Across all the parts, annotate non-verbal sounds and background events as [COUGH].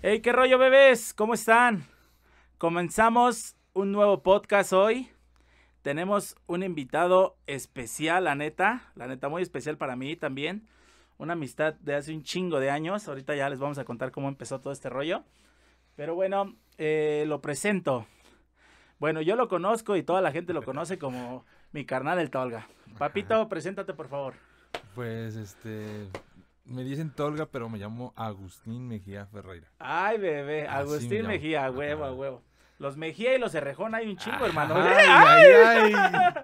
Hey, qué rollo, bebés, ¿cómo están? Comenzamos un nuevo podcast hoy. Tenemos un invitado especial, la neta, la neta muy especial para mí también. Una amistad de hace un chingo de años. Ahorita ya les vamos a contar cómo empezó todo este rollo. Pero bueno, eh, lo presento. Bueno, yo lo conozco y toda la gente lo conoce como mi carnal el Tolga. Papito, [LAUGHS] preséntate por favor. Pues este, me dicen Tolga, pero me llamo Agustín Mejía Ferreira. Ay, bebé, Agustín Mejía, a huevo, a huevo. Los Mejía y los Cerrejón hay un chingo, hermano. Ay, [LAUGHS] ay,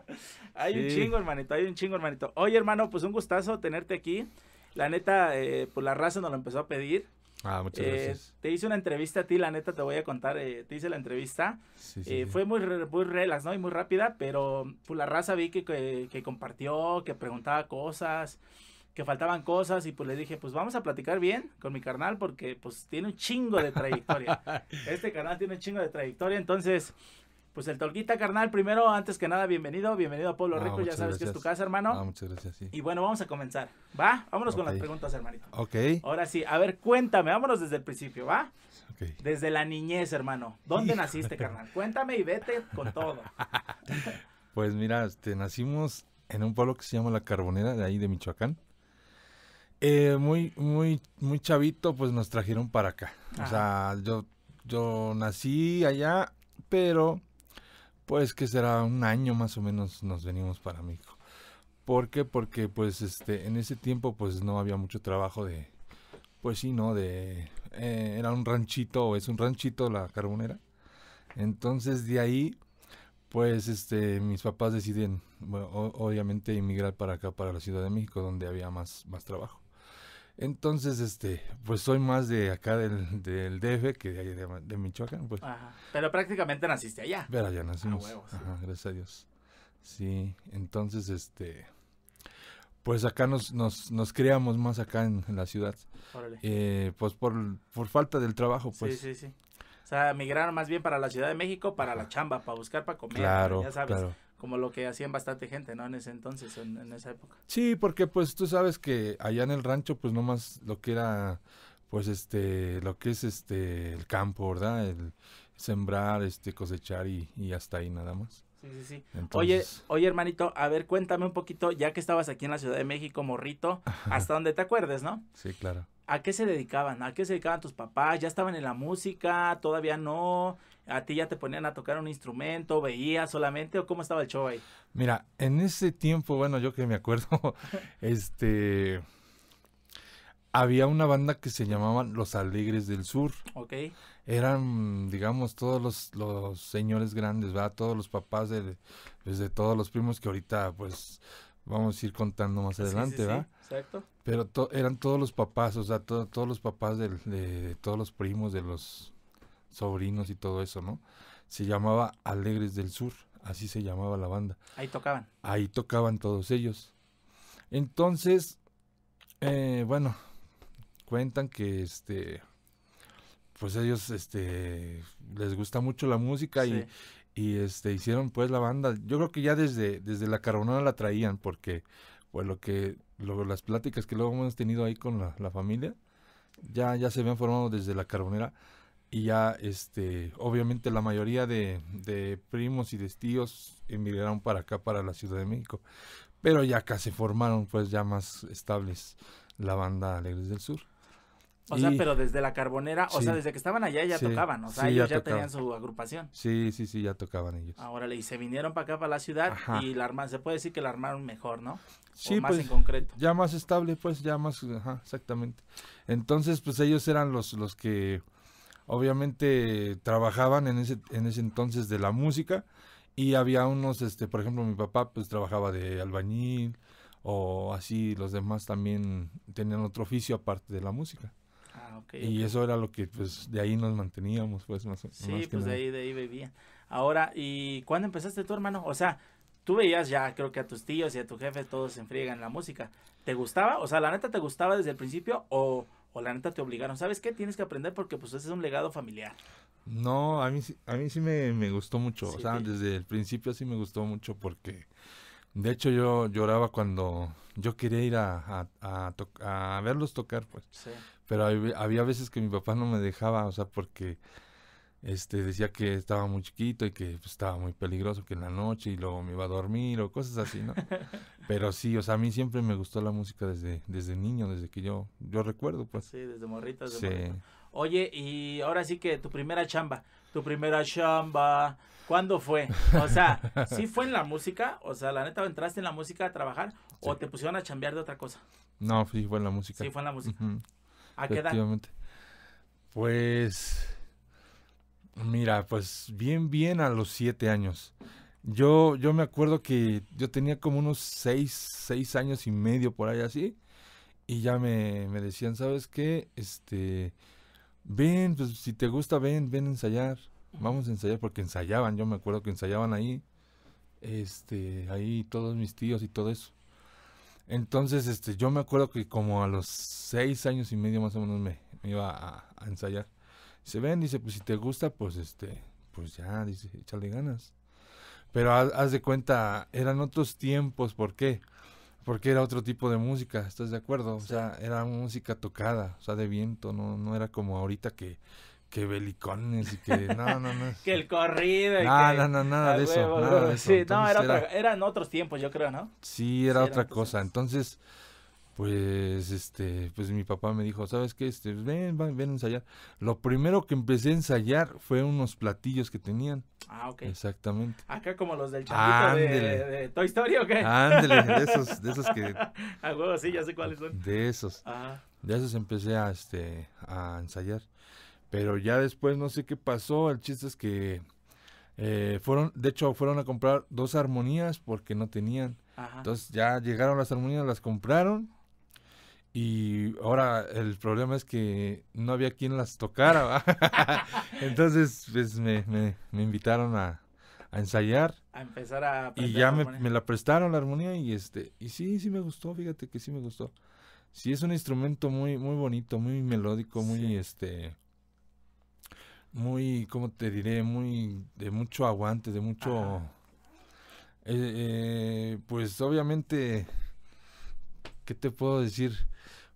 [LAUGHS] hay un chingo, hermanito, hay un chingo, hermanito. Oye, hermano, pues un gustazo tenerte aquí. La neta, eh, pues la raza nos lo empezó a pedir. Ah, muchas eh, gracias. Te hice una entrevista a ti, la neta, te voy a contar, eh, te hice la entrevista. Sí, sí, eh, fue muy, muy relas, ¿no? Y muy rápida, pero pues la raza vi que compartió, que preguntaba cosas que faltaban cosas y pues le dije, pues vamos a platicar bien con mi carnal porque pues tiene un chingo de trayectoria. [LAUGHS] este canal tiene un chingo de trayectoria, entonces pues el Tolquita carnal, primero, antes que nada, bienvenido, bienvenido a Pueblo Rico, ya sabes que es tu casa, hermano. muchas gracias, sí. Y bueno, vamos a comenzar, ¿va? Vámonos con las preguntas, hermanito. Ok. Ahora sí, a ver, cuéntame, vámonos desde el principio, ¿va? Desde la niñez, hermano. ¿Dónde naciste, carnal? Cuéntame y vete con todo. [LAUGHS] pues mira, este, nacimos en un pueblo que se llama La Carbonera, de ahí de Michoacán. Eh, muy, muy, muy chavito, pues nos trajeron para acá. O sea, yo, yo nací allá, pero pues que será un año más o menos nos venimos para México. ¿Por qué? Porque pues este, en ese tiempo pues no había mucho trabajo de, pues sí, ¿no? De, eh, era un ranchito, es un ranchito la carbonera. Entonces de ahí, pues este, mis papás deciden, obviamente, emigrar para acá, para la Ciudad de México, donde había más, más trabajo. Entonces, este, pues soy más de acá del, del DF que de, de, Michoacán. Pues. Pero prácticamente naciste allá. Pero allá nacimos. Ah, gracias a Dios. Sí, entonces, este, pues acá nos, nos, nos criamos más acá en, la ciudad. Eh, pues por, falta del trabajo, pues. Sí, sí, sí. O sea, migraron más bien para la Ciudad de México, para la chamba, para buscar, para comer. Claro, Claro como lo que hacían bastante gente, ¿no? En ese entonces, en, esa época. Sí, porque pues tú sabes que allá en el rancho, pues nomás lo que era, pues este, lo que es este, el campo, ¿verdad? El sembrar, este, cosechar y, hasta ahí nada más. Sí, sí, sí. Oye, oye, hermanito, a ver, cuéntame un poquito, ya que estabas aquí en la Ciudad de México, morrito, hasta donde te acuerdes, ¿no? Sí, claro. ¿A qué se dedicaban? ¿A qué se dedicaban tus papás? ¿Ya estaban en la música? ¿Todavía no? ¿A ti ya te ponían a tocar un instrumento? ¿Veías solamente? ¿O cómo estaba el show ahí? Mira, en ese tiempo, bueno, yo que me acuerdo, [LAUGHS] este. Había una banda que se llamaban Los Alegres del Sur. Ok. Eran, digamos, todos los, los señores grandes, ¿verdad? Todos los papás de, desde pues, todos los primos que ahorita, pues, vamos a ir contando más adelante, ¿verdad? exacto. Pero eran todos los papás, o sea, todos los papás de, todos los primos, de los sobrinos y todo eso, ¿no? Se llamaba Alegres del Sur, así se llamaba la banda. Ahí tocaban. Ahí tocaban todos ellos. Entonces, eh, bueno, cuentan que este, pues ellos, este, les gusta mucho la música y, este, hicieron pues la banda. Yo creo que ya desde, desde la Carbonera la traían porque, pues lo que, luego las pláticas que luego hemos tenido ahí con la, la familia, ya, ya se habían formado desde la Carbonera y ya este obviamente la mayoría de, primos y de tíos emigraron para acá para la Ciudad de México pero ya acá se formaron pues ya más estables la banda Alegres del Sur o sea, pero desde la carbonera, o sea, desde que estaban allá ya tocaban, o sea, ellos ya, tenían su agrupación. Sí, sí, sí, ya tocaban ellos. Ahora y se vinieron para acá, para la ciudad, y la armaron, se puede decir que la armaron mejor, ¿no? Sí, más pues, en concreto. Ya más estable, pues, ya más, ajá, exactamente. Entonces, pues ellos eran los, los que obviamente trabajaban en ese, en ese entonces de la música y había unos, este, por ejemplo, mi papá pues trabajaba de albañil o así, los demás también tenían otro oficio aparte de la música. Ah, y eso era lo que pues de ahí nos manteníamos, pues más, Sí, que pues de ahí, de ahí bebía. Ahora, ¿y cuándo empezaste tu hermano? O sea, tú veías ya, creo que a tus tíos y a tu jefe todos se enfriegan la música. ¿Te gustaba? O sea, la neta te gustaba desde el principio o o la neta te obligaron. ¿Sabes qué? Tienes que aprender porque pues ese es un legado familiar. No, a mí, a mí sí me, gustó mucho. o sea, desde el principio sí me gustó mucho porque, de hecho, yo lloraba cuando yo quería ir a, a verlos tocar, pues. Pero había veces que mi papá no me dejaba, o sea, porque este decía que estaba muy chiquito y que pues, estaba muy peligroso, que en la noche y luego me iba a dormir o cosas así, ¿no? [LAUGHS] Pero sí, o sea, a mí siempre me gustó la música desde, desde niño, desde que yo, yo recuerdo, pues. Sí, desde morrita, desde sí. Oye, y ahora sí que tu primera chamba, tu primera chamba, ¿cuándo fue? O sea, [LAUGHS] ¿sí fue en la música? O sea, la neta, ¿entraste en la música a trabajar o te pusieron a chambear de otra cosa? No, sí fue en la música. Sí fue en la música. ¿A qué edad? Pues, mira, pues bien, bien a los siete años. Yo, yo me acuerdo que yo tenía como unos seis, seis años y medio por ahí así. Y ya me, me decían, ¿sabes qué? Este, ven, pues si te gusta, ven, ven a ensayar. Vamos a ensayar porque ensayaban, yo me acuerdo que ensayaban ahí. Este, ahí todos mis tíos y todo eso. Entonces, este, yo me acuerdo que como a los seis años y medio más o menos me, iba a, ensayar. Dice, ven, dice, pues si te gusta, pues este, pues ya, dice, échale ganas. Pero haz, de cuenta, eran otros tiempos, ¿por qué? Porque era otro tipo de música, ¿estás de acuerdo? O sea, era música tocada, o sea, de viento, no, no era como ahorita que, que belicones y que no, no, no. [LAUGHS] que el corrido y que... No, no, nada de eso, nada de eso. Sí, no, era, eran otros tiempos, yo creo, ¿no? Sí, era otra cosa. Entonces, pues este pues mi papá me dijo sabes qué este ven ven, a ensayar lo primero que empecé a ensayar fue unos platillos que tenían ah ok. exactamente acá como los del chapito de, Toy Story o qué ándele de esos de esos que ah [LAUGHS] huevo sí ya sé cuáles son de esos Ajá. de esos empecé a este a ensayar pero ya después no sé qué pasó el chiste es que eh, fueron de hecho fueron a comprar dos armonías porque no tenían Ajá. entonces ya llegaron las armonías las compraron y ahora el problema es que no había quien las tocara. [LAUGHS] Entonces, pues me, me, invitaron a, a, ensayar. A empezar a... Y ya me, la prestaron la armonía y este y sí, sí me gustó, fíjate que sí me gustó. Sí, es un instrumento muy, muy bonito, muy melódico, muy este muy, ¿cómo te diré? Muy, de mucho aguante, de mucho... Eh, eh, pues obviamente ¿qué te puedo decir?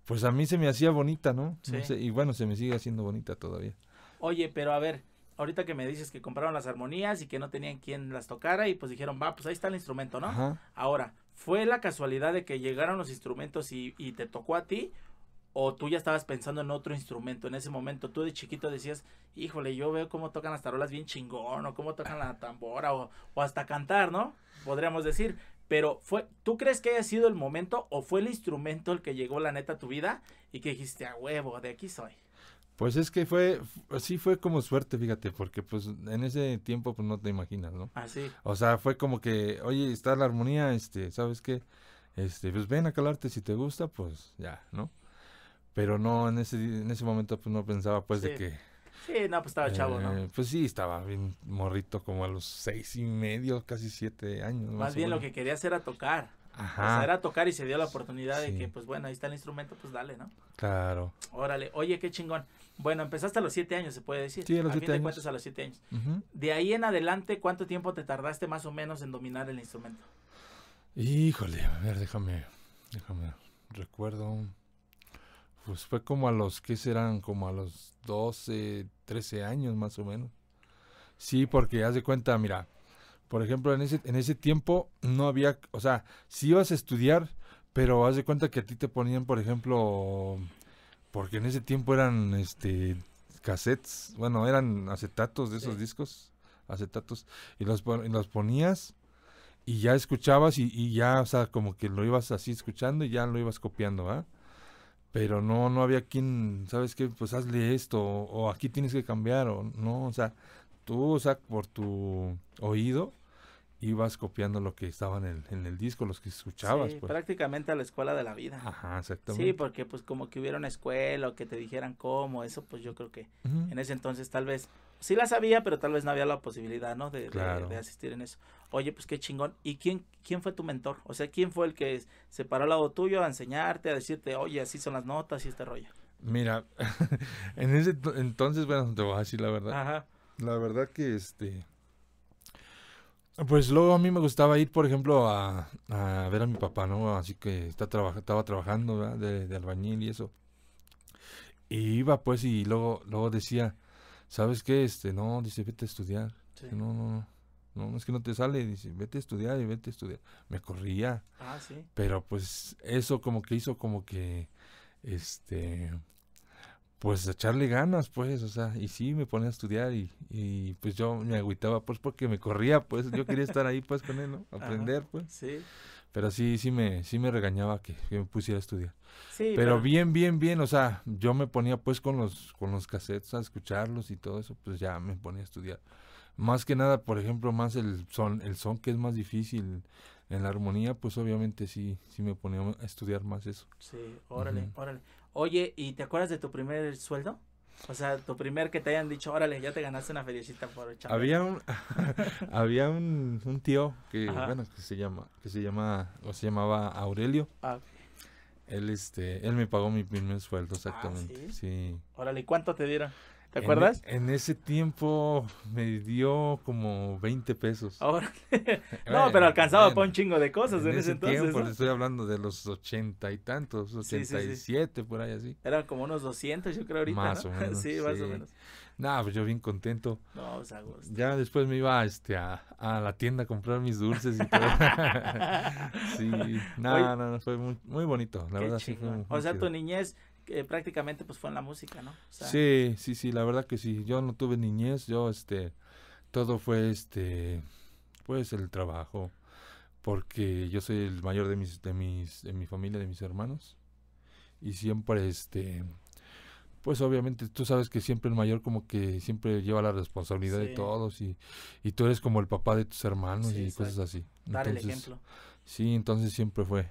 Pues a mí se me hacía bonita, ¿no? y bueno, se me sigue haciendo bonita todavía. Oye, pero a ver, ahorita que me dices que compraron las armonías y que no tenían quien las tocara y pues dijeron, va, pues ahí está el instrumento, ¿no? Ahora, ¿fue la casualidad de que llegaron los instrumentos y, te tocó a ti? o tú ya estabas pensando en otro instrumento en ese momento, tú de chiquito decías, híjole, yo veo cómo tocan las tarolas bien chingón, o cómo tocan la tambora, o hasta cantar, ¿no? Podríamos decir, pero fue, ¿tú crees que haya sido el momento o fue el instrumento el que llegó la neta a tu vida y que dijiste a huevo, de aquí soy? Pues es que fue, sí fue como suerte, fíjate, porque pues en ese tiempo pues no te imaginas, ¿no? Así. Ah, o sea, fue como que, oye, está la armonía, este, ¿sabes qué? Este, pues ven a calarte si te gusta, pues ya, ¿no? Pero no, en ese, en ese momento pues no pensaba pues de que Sí, no, pues estaba chavo, ¿no? Eh, pues sí, estaba bien morrito, como a los seis y medio, casi siete años. Más, bien lo que quería hacer era tocar. Ajá. O sea, era tocar y se dio la oportunidad de que, pues bueno, ahí está el instrumento, pues dale, ¿no? Claro. Órale, oye, qué chingón. Bueno, empezaste a los siete años, se puede decir. Sí, a los a siete De a los siete años. De ahí en adelante, ¿cuánto tiempo te tardaste más o menos en dominar el instrumento? Híjole, a ver, déjame, déjame, recuerdo. Pues fue como a los, ¿qué serán? Como a los 12, 13 años más o menos. Sí, porque haz de cuenta, mira, por ejemplo, en ese, en ese tiempo no había, o sea, si ibas a estudiar, pero haz de cuenta que a ti te ponían, por ejemplo, porque en ese tiempo eran, este, cassettes, bueno, eran acetatos de esos discos, acetatos, y los, los ponías y ya escuchabas y, ya, o sea, como que lo ibas así escuchando y ya lo ibas copiando, ¿ah? pero no, no había quien, ¿sabes qué? Pues hazle esto, o, o aquí tienes que cambiar, o no, o sea, tú, o sea, por tu oído, ibas copiando lo que estaban en el, disco, los que escuchabas. Pues. prácticamente a la escuela de la vida. Ajá, exactamente. Sí, porque pues como que hubiera una escuela o que te dijeran cómo, eso pues yo creo que en ese entonces tal vez, sí la sabía, pero tal vez no había la posibilidad, ¿no? De, de, asistir en eso. Oye, pues qué chingón. ¿Y quién, quién fue tu mentor? O sea, ¿quién fue el que se paró al lado tuyo a enseñarte, a decirte, oye, así son las notas y este rollo? Mira, [LAUGHS] en ese entonces, bueno, te voy a decir la verdad. Ajá. La verdad que este pues luego a mí me gustaba ir, por ejemplo, a, ver a mi papá, ¿no? Así que está estaba trabajando ¿verdad? De, albañil y eso. Y iba pues y luego, luego decía, ¿sabes qué? Este, no, dice, vete a estudiar. No, no, no, es que no te sale. Dice, vete a estudiar y vete a estudiar. Me corría. Ah, sí. Pero pues eso como que hizo como que, este, pues echarle ganas, pues, o sea, y sí, me ponía a estudiar y, y pues yo me agüitaba, pues, porque me corría, pues, yo quería estar ahí, pues, con él, ¿no? Aprender, pues. Sí. Pero sí, sí me, sí me regañaba que, me pusiera a estudiar. Sí. Pero, bien, bien, bien, o sea, yo me ponía, pues, con los, con los cassettes a escucharlos y todo eso, pues, ya me ponía a estudiar. Más que nada, por ejemplo, más el son, el son que es más difícil en la armonía, pues, obviamente sí, sí me ponía a estudiar más eso. Sí, órale, órale. Oye, ¿y te acuerdas de tu primer sueldo? O sea, tu primer que te hayan dicho, órale, ya te ganaste una felicita por [LAUGHS] Había un había un, tío que bueno, que se llama que se llama o se llamaba Aurelio. Ah. Él este, él me pagó mi primer sueldo exactamente. Ah, ¿sí? ¿sí? Órale, ¿cuánto te dieron? ¿Te acuerdas? En, ese tiempo me dio como 20 pesos. Ahora, [LAUGHS] no, pero alcanzaba para un chingo de cosas en, ese, entonces. Tiempo, Estoy hablando de los ochenta y tantos, 87 por ahí así. Eran como unos 200, yo creo, ahorita. Más o menos. [LAUGHS] sí, más o menos. pues yo bien contento. No, pues, o sea, Ya después me iba este, a, la tienda a comprar mis dulces y todo. [LAUGHS] sí, nada, fue muy, bonito. La verdad, sí O sea, tu niñez eh, prácticamente pues fue en la música, ¿no? sí, sí, sí, la verdad que sí, yo no tuve niñez, yo este, todo fue este, pues el trabajo, porque yo soy el mayor de mis, de mis, de mi familia, de mis hermanos, y siempre este, pues obviamente tú sabes que siempre el mayor como que siempre lleva la responsabilidad de todos y, tú eres como el papá de tus hermanos y cosas así. Dar el ejemplo. Sí, entonces siempre fue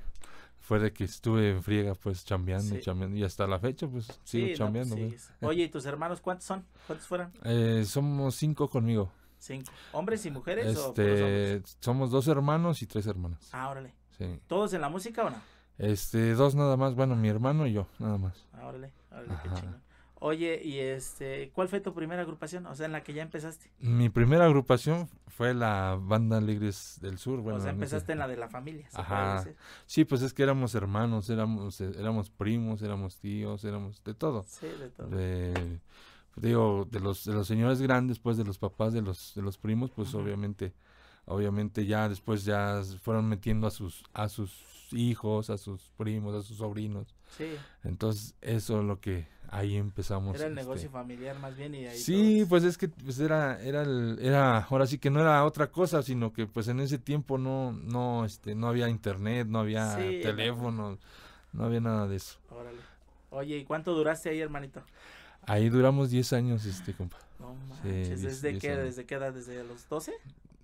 fue de que estuve en friega, pues, chambeando, chambeando, y hasta la fecha, pues, sigo pues, chambeando. Oye, ¿y tus hermanos cuántos son? ¿Cuántos fueron? Eh, somos cinco conmigo. Cinco. ¿Hombres y mujeres este, Somos dos hermanos y tres hermanas. Ah, órale. Sí. ¿Todos en la música o no? Este, dos nada más, bueno, mi hermano y yo, nada más. Ah, órale, qué chingón. Oye, y este, ¿cuál fue tu primera agrupación? O sea, en la que ya empezaste. Mi primera agrupación fue la banda Alegres del Sur. Bueno, o sea, empezaste en, la de la familia. Ajá. sí, pues es que éramos hermanos, éramos, éramos primos, éramos tíos, éramos de todo. Sí, de todo. De, pues digo, de los, de los señores grandes, pues de los papás, de los, de los primos, pues obviamente, obviamente ya después ya fueron metiendo a sus, a sus hijos, a sus primos, a sus sobrinos. Sí. Entonces, eso es lo que ahí empezamos. Era el este, negocio familiar más bien y ahí Sí, pues es que pues era era el, era ahora sí que no era otra cosa, sino que pues en ese tiempo no no este no había internet, no había teléfono, no había nada de eso. Órale. Oye, ¿y cuánto duraste ahí, hermanito? Ahí duramos 10 años, este, compa. No manches, ¿desde qué desde qué edad? ¿Desde los 12?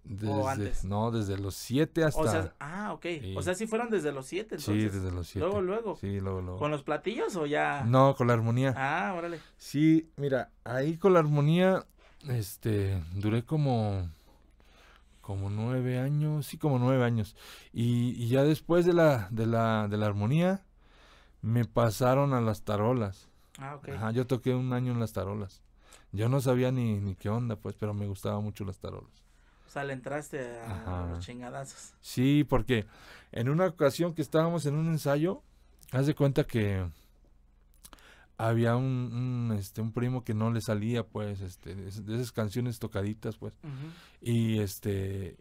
Desde, No, desde los 7 hasta. O ah, ok. O sea, sí fueron desde los 7. Sí, desde los 7. Luego, luego. Sí, luego, luego. ¿Con los platillos o ya? No, con la armonía. Ah, órale. Sí, mira, ahí con la armonía, este, duré como. Como nueve años, sí, como nueve años. Y, ya después de la, de la, de la armonía, me pasaron a las tarolas. Ah, Ajá, yo toqué un año en las tarolas. Yo no sabía ni, ni qué onda, pues, pero me gustaba mucho las tarolas sea, le entraste a los chingadazos. Sí, porque en una ocasión que estábamos en un ensayo, haz de cuenta que había un, este, un primo que no le salía, pues, este, de esas canciones tocaditas, pues. Y este.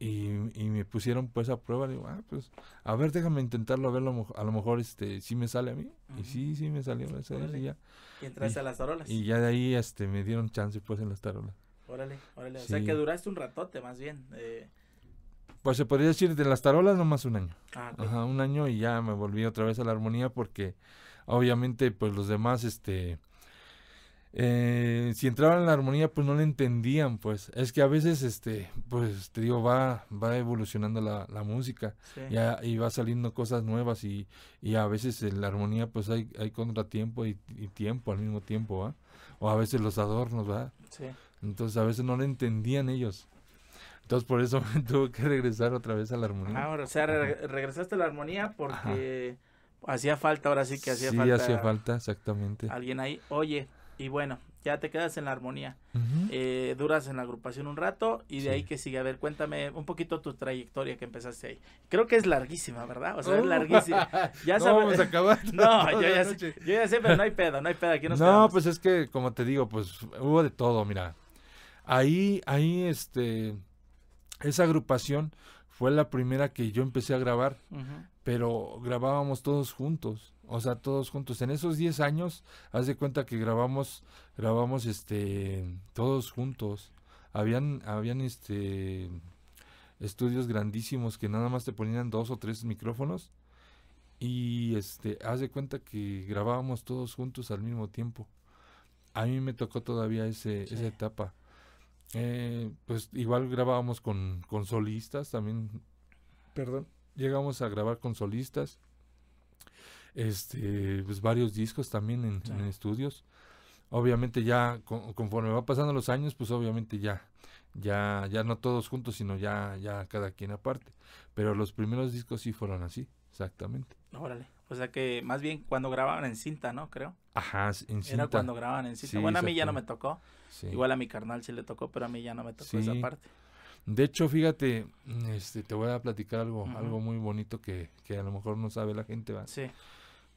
Y, me pusieron pues a prueba, digo, ah, pues, a ver, déjame intentarlo, a ver, a lo mejor este, sí me sale a mí, y sí, sí me salió, y entraste a las tarolas. Y ya de ahí, este, me dieron chance pues en las tarolas. Órale, órale. O sea que duraste un ratote más bien. Eh. Pues se podría decir de las tarolas nomás un año. Ah, Ajá, un año y ya me volví otra vez a la armonía porque obviamente pues los demás, este... Eh, si entraban en la armonía pues no le entendían pues es que a veces este pues te digo va va evolucionando la, música y, va saliendo cosas nuevas y, a veces en la armonía pues hay, hay contratiempo y, y tiempo al mismo tiempo ¿va? o a veces los adornos va sí. Entonces a veces no lo entendían ellos. Entonces por eso [LAUGHS] tuve que regresar otra vez a la armonía. Ah, ahora, o sea, regresaste a la armonía porque hacía falta, ahora sí que hacía falta. Sí, hacía falta, exactamente. Alguien ahí, oye, y bueno, ya te quedas en la armonía. Eh, duras en la agrupación un rato y de ahí que sigue. A ver, cuéntame un poquito tu trayectoria que empezaste ahí. Creo que es larguísima, ¿verdad? O sea, es uh. larguísima. [LAUGHS] Ya no vamos a acabar. [LAUGHS] no, yo ya, sé, pero no hay pedo, no hay pedo. Aquí no, pues es que, como te digo, pues hubo de todo, mira. Ahí, ahí, este, esa agrupación fue la primera que yo empecé a grabar, pero grabábamos todos juntos, o sea, todos juntos. En esos 10 años, haz de cuenta que grabamos, grabamos, este, todos juntos. Habían, habían, este, estudios grandísimos que nada más te ponían dos o tres micrófonos y, este, haz de cuenta que grabábamos todos juntos al mismo tiempo. A mí me tocó todavía ese, esa etapa eh, pues igual grabábamos con, solistas también. Perdón. Llegamos a grabar con solistas. Este, pues varios discos también en, estudios. Obviamente ya conforme va pasando los años, pues obviamente ya ya ya no todos juntos, sino ya ya cada quien aparte. Pero los primeros discos sí fueron así, exactamente. Órale. O sea que más bien cuando grababan en cinta, ¿no? Creo. Ajá, en cinta. Era cuando grababan en cinta. bueno, a mí ya no me tocó. Igual a mi carnal sí le tocó, pero a mí ya no me tocó esa parte. De hecho, fíjate, mm, este, te voy a platicar algo, algo muy bonito que, que, a lo mejor no sabe la gente, ¿va? Sí.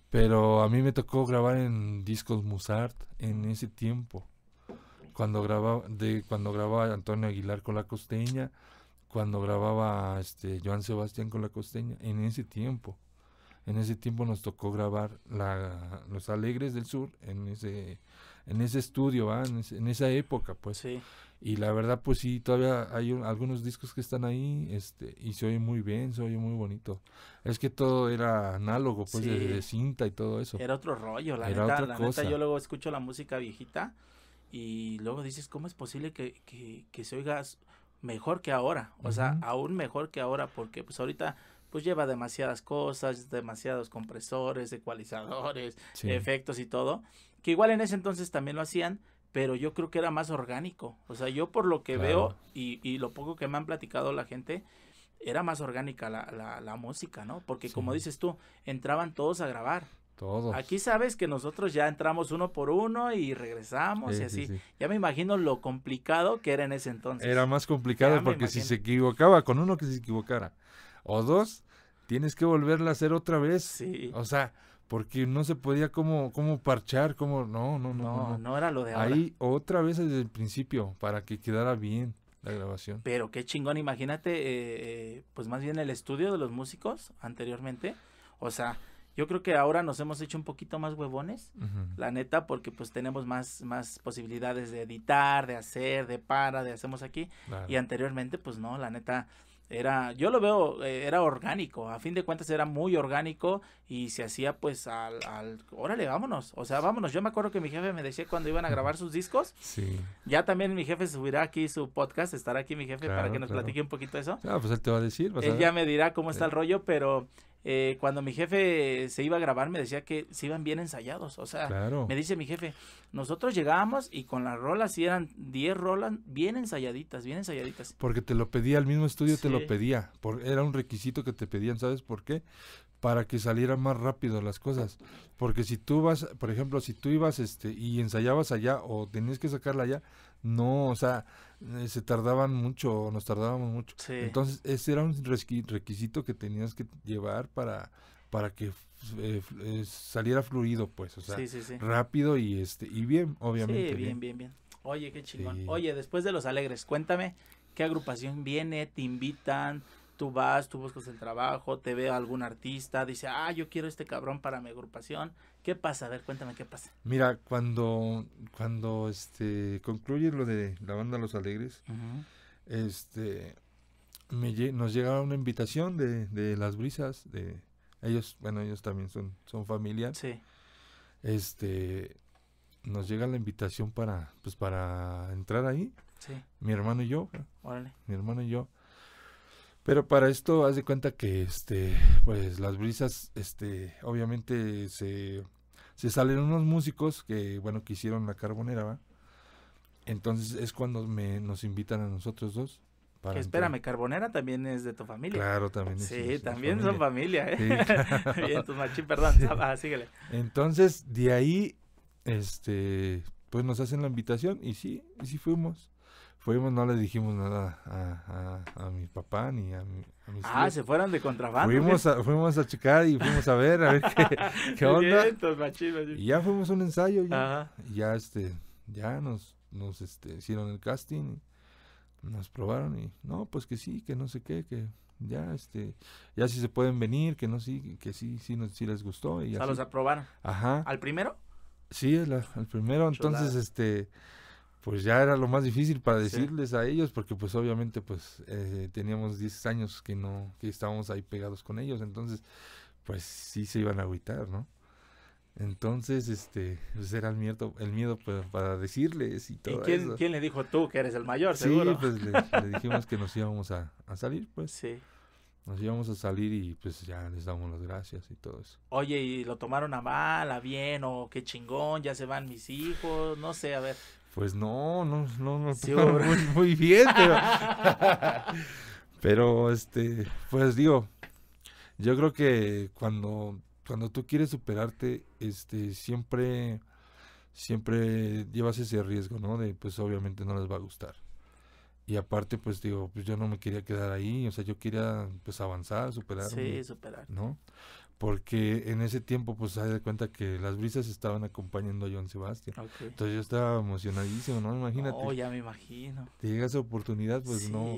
Pero a mí me tocó grabar en discos Mozart en ese tiempo. Cuando grababa, de, cuando grababa Antonio Aguilar con la costeña, cuando grababa este, Joan Sebastián con la costeña, en ese tiempo. En ese tiempo nos tocó grabar la, Los Alegres del Sur en ese, en ese estudio, en, en, esa época, pues. Sí. Y la verdad, pues sí, todavía hay algunos discos que están ahí este, y se oye muy bien, se oye muy bonito. Es que todo era análogo, pues, de, cinta y todo eso. Era otro rollo, la era Otra cosa. yo luego escucho la música viejita y luego dices, ¿cómo es posible que, que, se oiga mejor que ahora? O sea, aún mejor que ahora, porque pues ahorita pues lleva demasiadas cosas, demasiados compresores, ecualizadores, efectos y todo, que igual en ese entonces también lo hacían, pero yo creo que era más orgánico. O sea, yo por lo que veo y, lo poco que me han platicado la gente, era más orgánica la, la, música, ¿no? Porque como dices tú, entraban todos a grabar. Todos. Aquí sabes que nosotros ya entramos uno por uno y regresamos y así. ya me imagino lo complicado que era en ese entonces. Era más complicado porque si se equivocaba con uno que se equivocara o dos, tienes que volverla a hacer otra vez. Sí. O sea, porque no se podía como, como parchar, como, no, no, no. No, no, era lo de ahora. Ahí otra vez desde el principio, para que quedara bien la grabación. Pero qué chingón, imagínate, eh, eh, pues más bien el estudio de los músicos anteriormente, o sea... Yo creo que ahora nos hemos hecho un poquito más huevones, la neta, porque pues tenemos más, más posibilidades de editar, de hacer, de para, de hacemos aquí. Y anteriormente, pues no, la neta, era yo lo veo eh, era orgánico a fin de cuentas era muy orgánico y se hacía pues al, al órale vámonos o sea vámonos yo me acuerdo que mi jefe me decía cuando iban a grabar sus discos sí ya también mi jefe subirá aquí su podcast estará aquí mi jefe para que nos platique un poquito eso ah pues él te va a decir ya me dirá cómo está el rollo pero eh, cuando mi jefe se iba a grabar me decía que se iban bien ensayados. O sea, me dice mi jefe, nosotros llegábamos y con las rolas, si eran 10 rolas, bien ensayaditas, bien ensayaditas. Porque te lo pedía, el mismo estudio te lo pedía. era un requisito que te pedían, ¿sabes por qué? Para que salieran más rápido las cosas. Porque si tú vas, por ejemplo, si tú ibas este, y ensayabas allá o tenías que sacarla allá, no, o sea, eh, se tardaban mucho, nos tardábamos mucho. Entonces, ese era un requisito que tenías que llevar para, para que eh, eh, saliera fluido, pues, o sea, rápido y este y bien, obviamente. Sí, bien, bien, bien. Oye, qué chingón. Oye, después de Los Alegres, cuéntame qué agrupación viene, te invitan, tú vas, tú buscas el trabajo, te ve algún artista, dice, ah, yo quiero este cabrón para mi agrupación ¿Qué pasa? A ver, cuéntame qué pasa. Mira, cuando, cuando este, concluye lo de la banda Los Alegres, este, nos llega una invitación de, Las Brisas, de ellos, bueno, ellos también son, son familia. Sí. Este, nos llega la invitación para, pues, para entrar ahí. Sí. Mi hermano y yo. Mi hermano y yo. Pero para esto, haz de cuenta que, este, pues, las brisas, este, obviamente se se salen unos músicos que, bueno, que hicieron la carbonera, ¿va? Entonces es cuando me, nos invitan a nosotros dos. Para espérame, Carbonera también es de tu familia. Claro, también es. Sí, también son familia, ¿eh? [LAUGHS] Bien, perdón. Ah, síguele. Entonces, de ahí, este, pues nos hacen la invitación y sí, y sí fuimos fuimos, no le dijimos nada a, mi papá ni a, mi, hijos. Ah, se fueron de contrabando. Fuimos a, fuimos a checar y fuimos a ver, a ver qué, [LAUGHS] qué onda. Y ya fuimos a un ensayo, ya, ya este, ya nos, nos este, hicieron el casting, nos probaron y no, pues que sí, que no sé qué, que ya este ya si se pueden venir que no sí que sí sí sí les gustó y o sea, los aprobaron ajá al primero sí al primero entonces este pues ya era lo más difícil para decirles a ellos, porque pues obviamente pues eh, teníamos 10 años que no, que estábamos ahí pegados con ellos, entonces pues sí se iban a agüitar, ¿no? Entonces, este, pues era el miedo, el miedo pues, para decirles y todo ¿Y quién, le dijo tú que eres el mayor, sí, pues le, dijimos que nos íbamos a, a salir, pues. Sí. Nos íbamos a salir y pues ya les damos las gracias y todo eso. Oye, ¿y lo tomaron a mal, a bien o qué chingón? Ya se van mis hijos, no sé, a ver. Pues no, no, no, no muy, muy, bien, [LAUGHS] pero, este, pues digo, yo creo que cuando, cuando tú quieres superarte, este, siempre, siempre llevas ese riesgo, ¿no? De pues obviamente no les va a gustar. Y aparte, pues digo, pues yo no me quería quedar ahí, o sea, yo quería pues avanzar, superar. Sí, superar. ¿No? Porque en ese tiempo, pues, se de cuenta que las brisas estaban acompañando a John Sebastián. Entonces yo estaba emocionadísimo, ¿no? Imagínate. Oh, ya me imagino. Te llega esa oportunidad, pues no,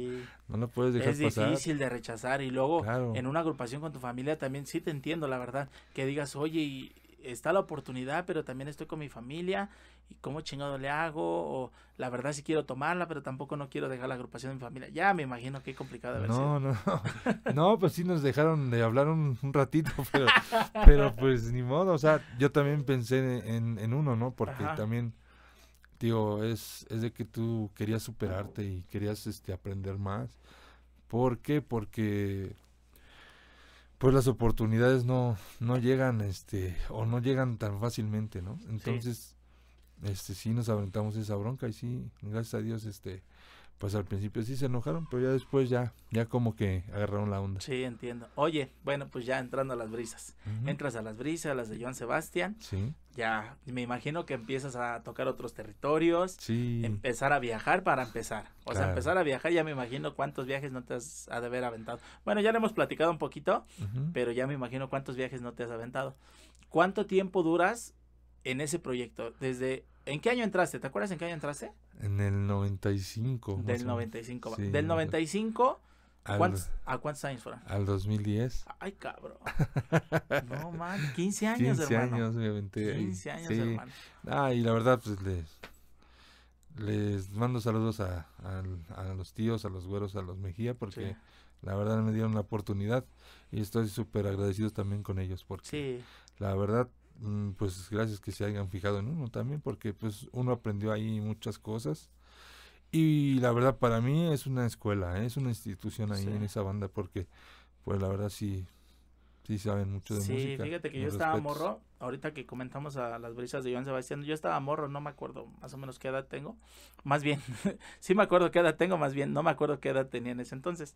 no la puedes dejar pasar. Es difícil de rechazar y luego en una agrupación con tu familia también sí te entiendo, la verdad, que digas, oye, y está la oportunidad, pero también estoy con mi familia y cómo chingado le hago, o la verdad sí quiero tomarla, pero tampoco no quiero dejar la agrupación de mi familia. Ya me imagino qué complicado de no, No, no, [LAUGHS] no, pues sí nos dejaron de hablar un, ratito, [LAUGHS] pero, pues ni modo, o sea, yo también pensé en, uno, ¿no? Porque también, tío, es, es de que tú querías superarte y querías este, aprender más. ¿Por qué? Porque pues las oportunidades no, no llegan, este, o no llegan tan fácilmente, ¿no? Entonces, este, sí nos aventamos esa bronca y sí, gracias a Dios, este, pues al principio sí se enojaron, pero ya después ya, ya como que agarraron la onda. Sí, entiendo. Oye, bueno, pues ya entrando a las brisas. Entras a las brisas, a las de Joan Sebastián. Sí. Ya, me imagino que empiezas a tocar otros territorios. Sí. Empezar a viajar para empezar. O sea, empezar a viajar, ya me imagino cuántos viajes no te has de haber aventado. Bueno, ya le hemos platicado un poquito, pero ya me imagino cuántos viajes no te has aventado. ¿Cuánto tiempo duras en ese proyecto? Desde ¿En qué año entraste? ¿Te acuerdas en qué año entraste? En el 95. Del 95. del 95. ¿A cuántos años fueron? Al 2010. Ay, cabrón. [LAUGHS] No, man, 15 años, 15 hermano. Años, 15 años, hermano. Ah, y la verdad, pues les, mando saludos a, los tíos, a los güeros, a los Mejía, porque la verdad me dieron la oportunidad y estoy súper agradecido también con ellos, porque la verdad Mm, pues gracias que se hayan fijado en uno también, porque pues uno aprendió ahí muchas cosas. Y la verdad para mí es una escuela, ¿eh? es una institución ahí en esa banda, porque pues la verdad sí, sí saben mucho de música. Sí, fíjate que yo estaba morro, ahorita que comentamos a las brisas de Joan Sebastián, yo estaba morro, no me acuerdo más o menos qué edad tengo, más bien, [LAUGHS] sí me acuerdo qué edad tengo, más bien, no me acuerdo qué edad tenía en ese entonces,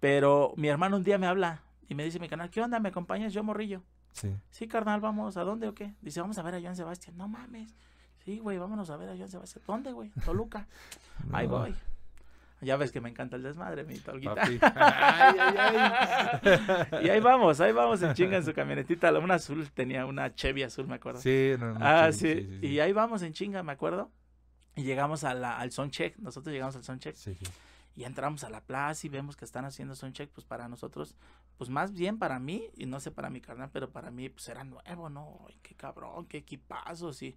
pero mi hermano un día me habla y me dice mi canal, ¿qué onda? ¿Me acompañas? Yo morrillo. Sí. Sí, carnal, vamos, ¿a dónde o qué? Dice, vamos a ver a Joan Sebastián. No mames. Sí, güey, vámonos a ver a Joan Sebastián. ¿Dónde, güey? Toluca. [LAUGHS] Ahí voy. Ya ves que me encanta el desmadre, mi tolguita, [LAUGHS] y ahí vamos, ahí vamos en chinga en su camionetita. Una azul tenía, una Chevy azul, me acuerdo. Sí, no, Ah, sí. Y ahí vamos en chinga, me acuerdo. Y llegamos a la, al soundcheck. Nosotros llegamos al Sonche. Sí, sí y entramos a la plaza y vemos que están haciendo check pues para nosotros, pues más bien para mí, y no sé para mi carnal, pero para mí, pues era nuevo, ¿no? qué cabrón, qué equipazos, y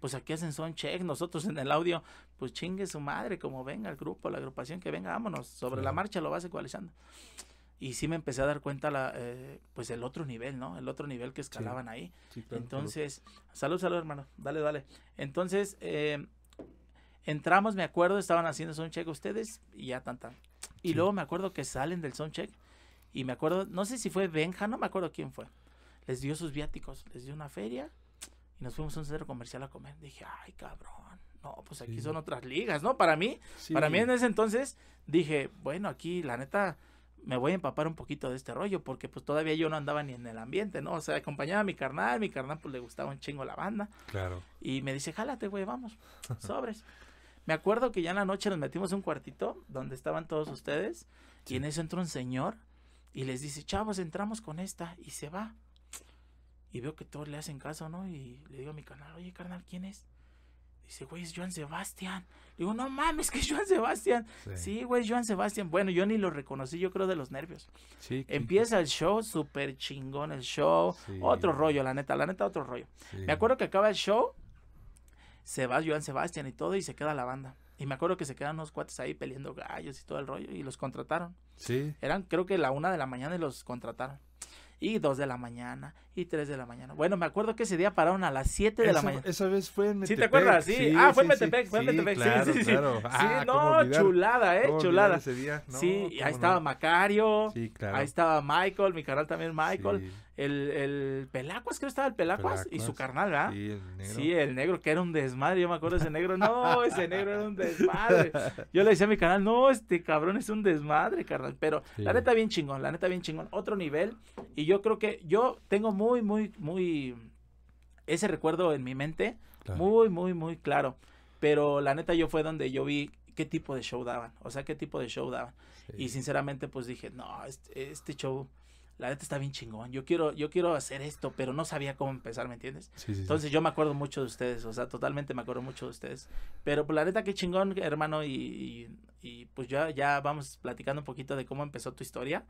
pues aquí hacen son check nosotros en el audio, pues chingue su madre, como venga el grupo, la agrupación que venga, vámonos, sobre la marcha lo vas ecualizando. Y sí me empecé a dar cuenta, la, eh, pues el otro nivel, ¿no? El otro nivel que escalaban ahí. Entonces, saludos salud, salud, hermano, dale, dale. Entonces, eh, Entramos, me acuerdo, estaban haciendo soundcheck ustedes y ya tan Tan. Y luego me acuerdo que salen del soundcheck y me acuerdo, no sé si fue Benja, no me acuerdo quién fue. Les dio sus viáticos, les dio una feria y nos fuimos a un centro comercial a comer. Dije, ay, cabrón. No, pues aquí son otras ligas, ¿no? Para mí, para mí en ese entonces dije, bueno, aquí la neta me voy a empapar un poquito de este rollo porque pues todavía yo no andaba ni en el ambiente, ¿no? O sea, acompañaba a mi carnal, mi carnal pues le gustaba un chingo la banda. Claro. Y me dice, jálate, güey, vamos, [LAUGHS] sobres. Me acuerdo que ya en la noche nos metimos un cuartito donde estaban todos ustedes y en eso entra un señor y les dice, chavos, entramos con esta y se va. Y veo que todos le hacen caso, ¿no? Y le digo a mi canal, oye, carnal, ¿quién es? Dice, güey, es Joan Sebastián. Le digo, no mames, que es Joan Sebastián. Sí. güey, es Joan Sebastián. Bueno, yo ni lo reconocí, yo creo de los nervios. Sí, Empieza el show, súper chingón el show. Otro rollo, la neta, la neta, otro rollo. Me acuerdo que acaba el show se va Joan Sebastián y todo y se queda la banda. Y me acuerdo que se quedan unos cuates ahí peleando gallos y todo el rollo y los contrataron. Sí. Eran creo que la una de la mañana y los contrataron. Y dos de la mañana y tres de la mañana. Bueno, me acuerdo que ese día pararon a las siete de la mañana. Esa vez fue en Metepec. ¿Sí te acuerdas? Sí. ah, fue en Metepec, fue sí, sí, claro. Ah, no, chulada, eh, chulada. sí, ahí estaba Macario. Claro. Ahí estaba Michael, mi canal también Michael el, el Pelacuas, creo que estaba el Pelacuas, y su carnal, ¿verdad? Sí, el negro. que era un desmadre, yo me acuerdo de ese negro, no, [LAUGHS] ese negro era un desmadre. Yo le decía a mi canal, no, este cabrón es un desmadre, carnal, pero la neta bien chingón, la neta bien chingón, otro nivel, y yo creo que yo tengo muy, muy, muy ese recuerdo en mi mente, muy, muy, muy claro, pero la neta yo fue donde yo vi qué tipo de show daban, o sea, qué tipo de show daban, y sinceramente pues dije, no, este, este show la neta está bien chingón, yo quiero, yo quiero hacer esto, pero no sabía cómo empezar, ¿me entiendes? Entonces yo me acuerdo mucho de ustedes, o sea, totalmente me acuerdo mucho de ustedes. Pero pues la neta qué chingón, hermano, y, pues ya, ya vamos platicando un poquito de cómo empezó tu historia.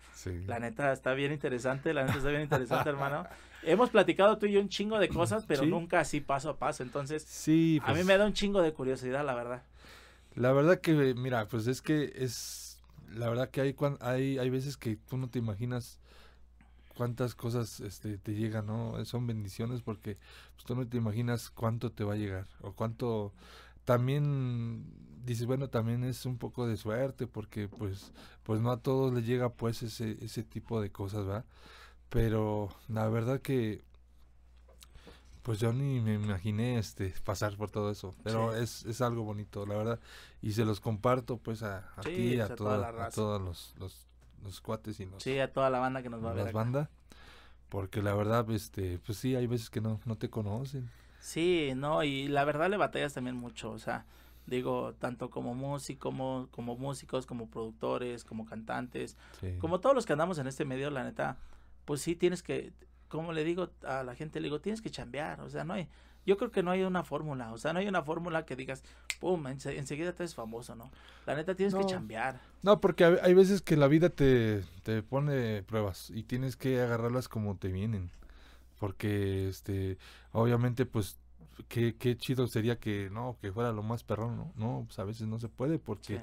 La neta está bien interesante, la neta está bien interesante, [LAUGHS] hermano. Hemos platicado tú y yo un chingo de cosas, pero nunca así paso a paso. Entonces, sí, a mí pues. me da un chingo de curiosidad, la verdad. La verdad que, mira, pues es que es, la verdad que hay, hay, hay veces que tú no te imaginas cuántas cosas este, te llegan, ¿no? Eh, son bendiciones porque pues, tú no te imaginas cuánto te va a llegar o cuánto también dices, bueno, también es un poco de suerte porque pues pues no a todos les llega pues ese ese tipo de cosas, ¿verdad? Pero la verdad que pues yo ni me imaginé este pasar por todo eso, pero es, es algo bonito, la verdad, y se los comparto pues a, a ti a, pues, todos los los cuates y nos... Sí, a toda la banda que nos va a ver. Las bandas, Porque la verdad, este, pues sí, hay veces que no, no te conocen. Sí, no, y la verdad le batallas también mucho, o sea, digo, tanto como músico, como, como músicos, como productores, como cantantes, como todos los que andamos en este medio, la neta, pues sí tienes que, como le digo a la gente, le digo, tienes que chambear, o sea, no hay, yo creo que no hay una fórmula, o sea, no hay una fórmula que digas, pum, enseguida te es famoso, ¿no? La neta tienes que chambear. No, porque hay veces que la vida te, pone pruebas y tienes que agarrarlas como te vienen. Porque, este, obviamente, pues, qué, chido sería que, no, que fuera lo más perrón, ¿no? No, pues a veces no se puede porque...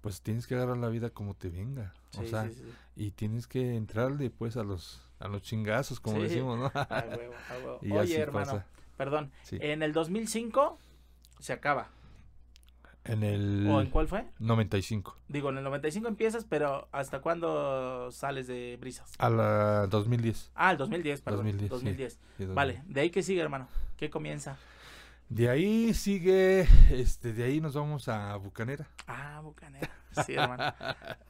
pues tienes que agarrar la vida como te venga. o sea, y tienes que entrarle pues a los a los chingazos, como decimos, ¿no? [LAUGHS] [LAUGHS] Y Oye, así hermano, Perdón. En el 2005 se acaba. En el... ¿O en cuál fue? 95. Digo, en el 95 empiezas, pero ¿hasta cuándo sales de Brisas? al 2010. Ah, el 2010, perdón. 2010. Vale, de ahí que sigue, hermano. ¿Qué comienza? De ahí sigue, este, de ahí nos vamos a Bucanera. Ah, Bucanera. Sí, hermano.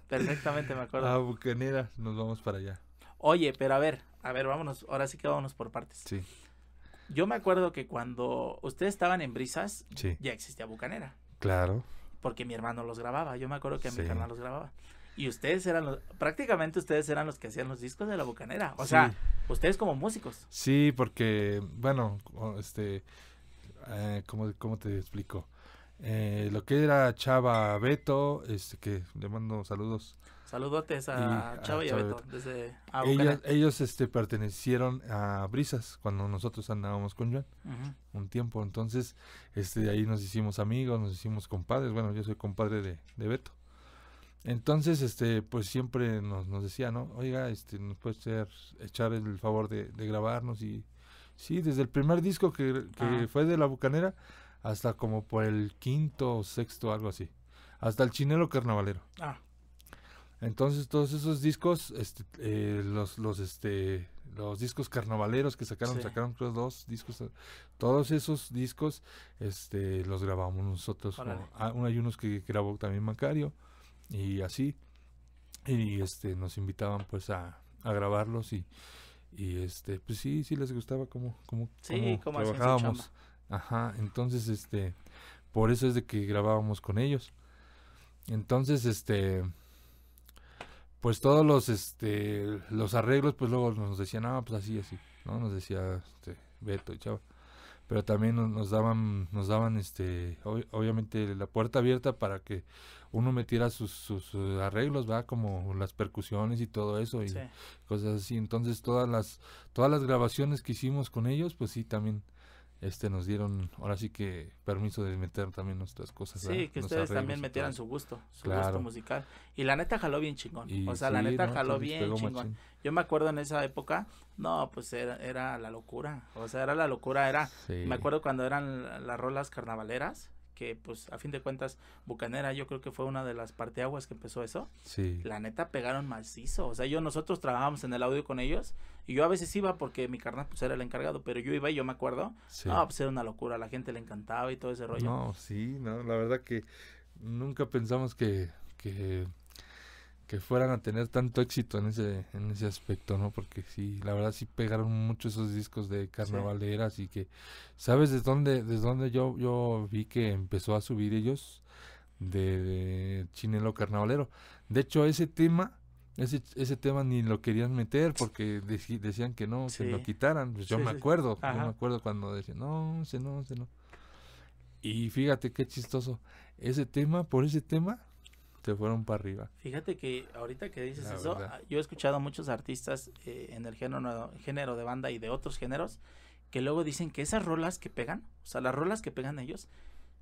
Perfectamente me acuerdo. A Bucanera, nos vamos para allá. Oye, pero a ver, a ver, vámonos. Ahora sí que vámonos por partes. Sí. Yo me acuerdo que cuando ustedes estaban en Brisas, ya existía Bucanera. Claro. Porque mi hermano los grababa. Yo me acuerdo que mi hermano los grababa. Y ustedes eran los, prácticamente ustedes eran los que hacían los discos de la Bucanera. O sea, ustedes como músicos. Sí, porque, bueno, este, eh, ¿cómo, ¿cómo te explico? Eh, lo que era Chava Beto, este, que le mando saludos. Saludotes a, Chava y a Beto. ellos, ellos, este, pertenecieron a Brisas cuando nosotros andábamos con Joan un tiempo. Entonces, este, ahí nos hicimos amigos, nos hicimos compadres. Bueno, yo soy compadre de, Beto. Entonces, este, pues siempre nos, decía, ¿no? Oiga, este, nos puede ser, echar el favor de, grabarnos y sí, desde el primer disco que, fue de la Bucanera, hasta como por el quinto o sexto, algo así. Hasta el chinelo carnavalero. Ah. Entonces todos esos discos, este, eh, los, los, este, los discos carnavaleros que sacaron, sacaron dos discos, todos esos discos, este, los grabamos nosotros. hay ah, unos que grabó también Macario y así, y este, nos invitaban pues a, a grabarlos y, este, pues sí, sí les gustaba Como como cómo trabajábamos. Ajá, entonces este, por eso es de que grabábamos con ellos. Entonces este, pues todos los este, los arreglos, pues luego nos decían, ah, pues así, así, ¿no? Nos decía este, Beto y Chava. Pero también nos, daban, nos daban este, obviamente la puerta abierta para que uno metiera sus, sus, arreglos, va, como las percusiones y todo eso y cosas así. Entonces todas las, todas las grabaciones que hicimos con ellos, pues sí, también este nos dieron ahora sí que permiso de meter también nuestras cosas. Sí, que ustedes también metieran su gusto, su gusto musical. Y la neta jaló bien chingón. o sea, la neta jaló bien chingón. Yo me acuerdo en esa época, no, pues era, era la locura. O sea, era la locura, era... Me acuerdo cuando eran las rolas carnavaleras que pues a fin de cuentas Bucanera yo creo que fue una de las parteaguas que empezó eso. Sí. La neta pegaron macizo, o sea, yo nosotros trabajábamos en el audio con ellos y yo a veces iba porque mi carnal pues era el encargado, pero yo iba y yo me acuerdo, no, pues era una locura, la gente le encantaba y todo ese rollo. No, sí, no, la verdad que nunca pensamos que que que fueran a tener tanto éxito en ese, en ese aspecto, ¿no? Porque sí, la verdad sí pegaron mucho esos discos de carnavaleras y que, ¿sabes desde dónde, desde dónde yo, yo vi que empezó a subir ellos? De, Chinelo Carnavalero. De hecho, ese tema... Ese, ese tema ni lo querían meter porque decían que no, que lo quitaran. Pues yo me acuerdo, yo me acuerdo cuando decían, no, se no, se no. Y fíjate qué chistoso. Ese tema, por ese tema, se fueron para arriba. Fíjate que ahorita que dices eso, ah, yo he escuchado a muchos artistas eh, en el género, de banda y de otros géneros que luego dicen que esas rolas que pegan, o sea, las rolas que pegan ellos,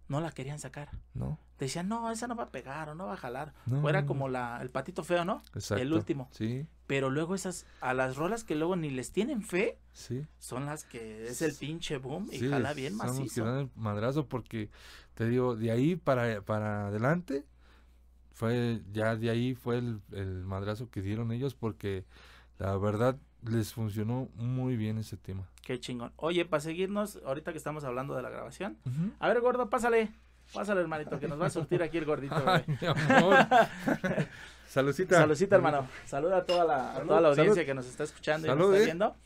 no la querían sacar. No. Decían, no, esa no va a pegar o no va a jalar. No, era como la, el patito feo, ¿no? Exacto. El último. Sí. Pero luego esas, a las rolas que luego ni les tienen fe, sí. son las que es el pinche boom y jala bien macizo. Son dan el madrazo porque, te digo, de ahí para, para adelante fue ya de ahí fue el, el madrazo que dieron ellos porque la verdad les funcionó muy bien ese tema. Qué chingón. Oye, para seguirnos, ahorita que estamos hablando de la grabación, a ver, gordo, pásale. Pásale, hermanito, que nos va a surtir aquí el gordito. Ay, mi [LAUGHS] hermano. Saluda a toda la, a toda la audiencia que nos está escuchando y nos está eh. viendo.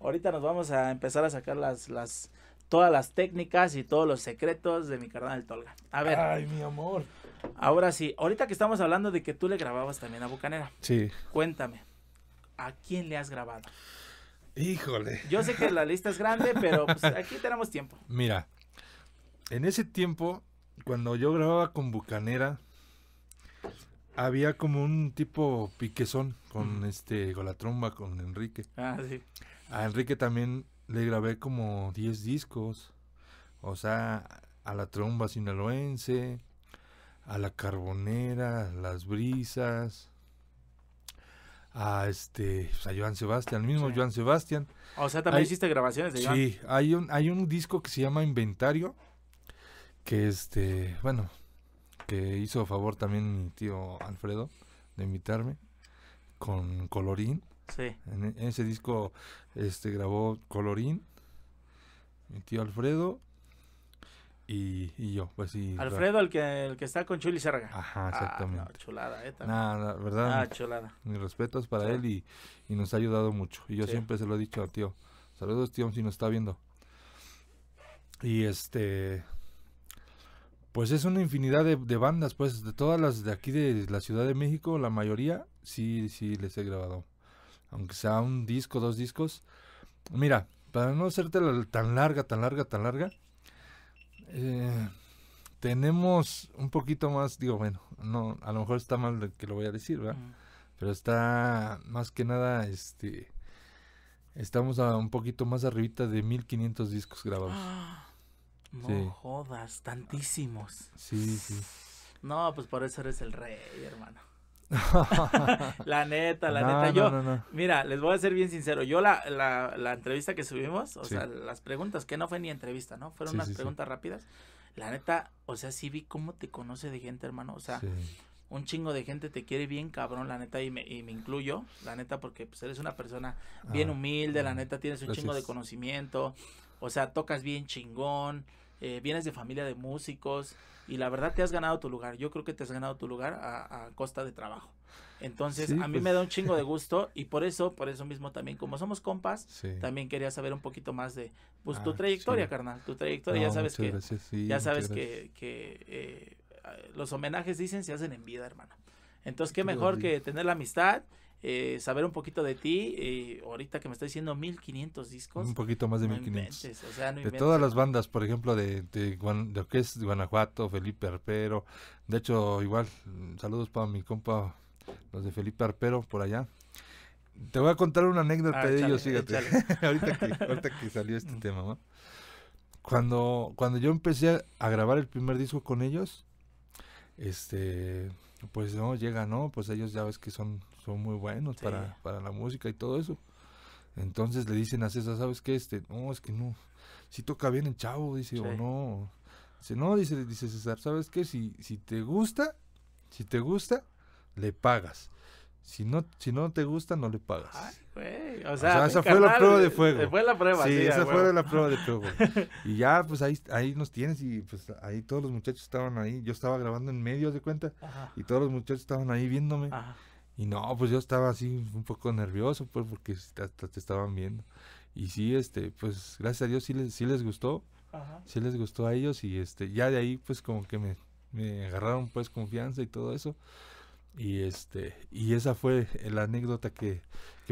Ahorita nos vamos a empezar a sacar las, las, todas las técnicas y todos los secretos de mi carnal del Tolga. A ver. Ay, mi amor. Ahora sí, ahorita que estamos hablando de que tú le grababas también a Bucanera. Sí. Cuéntame, ¿a quién le has grabado? Híjole. Yo sé que la lista es grande, pero pues, [LAUGHS] aquí tenemos tiempo. Mira, en ese tiempo, cuando yo grababa con Bucanera, había como un tipo piquezón con este, con la tromba, con Enrique. Ah, sí. A Enrique también le grabé como 10 discos. O sea, a la tromba sinaloense, a la carbonera, las brisas, a este, pues, a Joan Sebastián, el mismo Joan Sebastián. O sea, también hiciste grabaciones de Joan. Sí, hay un, hay un disco que se llama Inventario, que este, bueno, que hizo favor también mi tío Alfredo de invitarme con Colorín. Sí. En, en ese disco este grabó Colorín, mi tío Alfredo, y, yo, pues sí. Alfredo, el que, el que está con Chuli Serraga. Ajá, ah, exactamente. chulada, ¿eh? ¿verdad? Ah, chulada. Mis respetos para él y, nos ha ayudado mucho. Y yo siempre se lo he dicho tío. Saludos, tío, si nos está viendo. Y este. Pues es una infinidad de, bandas, pues de todas las de aquí de la Ciudad de México, la mayoría sí, sí les he grabado. Aunque sea un disco, dos discos. Mira, para no hacerte tan larga, tan larga, tan larga eh, tenemos un poquito más, digo, bueno, no, a lo mejor está mal que lo voy a decir, ¿verdad? Pero está más que nada, este, estamos a un poquito más arribita de 1500 discos grabados. ¡Ah! No jodas, tantísimos. Sí, sí. No, pues por eso eres el rey, hermano. [LAUGHS] la neta, la neta. Yo, mira, les voy a ser bien sincero. Yo la, entrevista que subimos, o sea, las preguntas, que no fue ni entrevista, ¿no? Fueron unas preguntas rápidas. La neta, o sea, sí vi cómo te conoce de gente, hermano. O sea, un chingo de gente te quiere bien cabrón, la neta, y me, y incluyo, la neta, porque pues, eres una persona bien ah, humilde, la ah, neta, tienes un chingo de conocimiento, o sea, tocas bien chingón, eh, vienes de familia de músicos y la verdad te has ganado tu lugar. Yo creo que te has ganado tu lugar a, costa de trabajo. Entonces, a mí pues. me da un chingo de gusto y por eso, por eso mismo también, como somos compas, también quería saber un poquito más de pues, tu ah, trayectoria, carnal. Tu trayectoria, ya sabes que ya sabes que, eh, los homenajes dicen se hacen en vida, hermano. Entonces, qué mejor que tener la amistad eh, saber un poquito de ti. Eh, ahorita que me está diciendo 1500 discos. Un poquito más de 1500. de todas las bandas, por ejemplo, de, de, lo que es Guanajuato, Felipe Arpero. De hecho, igual, mm, saludos para mi compa, los de Felipe Arpero, por allá. Te voy a contar una anécdota ah, de ellos, fíjate. [LAUGHS] ahorita, que, ahorita, que, salió este mm. tema, Cuando, cuando yo empecé a grabar el primer disco con ellos, este pues no llega no pues ellos ya ves que son son muy buenos para, la música y todo eso. Entonces le dicen a César, ¿sabes qué? Este, no, es que no, si toca bien el chavo, dice, o no. Dice, no, dice, dice César, ¿sabes qué? Si, si te gusta, si te gusta, le pagas. Si no, si no te gusta, no le pagas. Ay, güey. O sea, esa fue la prueba de fuego. Fue la prueba, sí. esa fue la prueba de fuego. [LAUGHS] y ya, pues ahí, ahí nos tienes y pues ahí todos los muchachos estaban ahí. Yo estaba grabando en medio, de cuenta. Y todos los muchachos estaban ahí viéndome. Y no, pues yo estaba así un poco nervioso, pues porque hasta te estaban viendo. Y sí, este, pues gracias a Dios sí les, sí les gustó. Ajá. Sí les gustó a ellos y este, ya de ahí pues como que me, agarraron pues confianza y todo eso. Y este, y esa fue la anécdota que,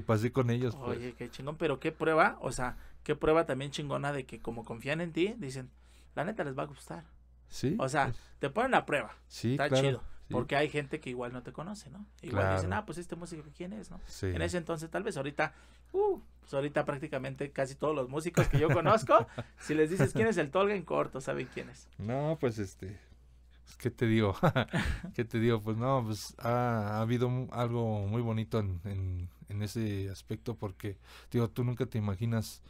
pasé con ellos. Pues. Oye, qué chingón, pero qué prueba, o sea, qué prueba también chingona de que como confían en ti, dicen, la neta les va a gustar. Sí. O sea, te ponen la prueba. Sí, Está chido. Porque hay gente que igual no te conoce, ¿no? Igual dicen, ah, pues este músico, ¿quién es? ¿no? En ese entonces, tal vez ahorita, uh, pues, ahorita prácticamente casi todos los músicos que yo conozco, [LAUGHS] si les dices quién es el Tolga en corto, saben quién es. No, pues este, pues, ¿qué te digo? [LAUGHS] ¿Qué te digo? Pues no, pues ha, habido algo muy bonito en ese aspecto porque, digo, tú nunca te imaginas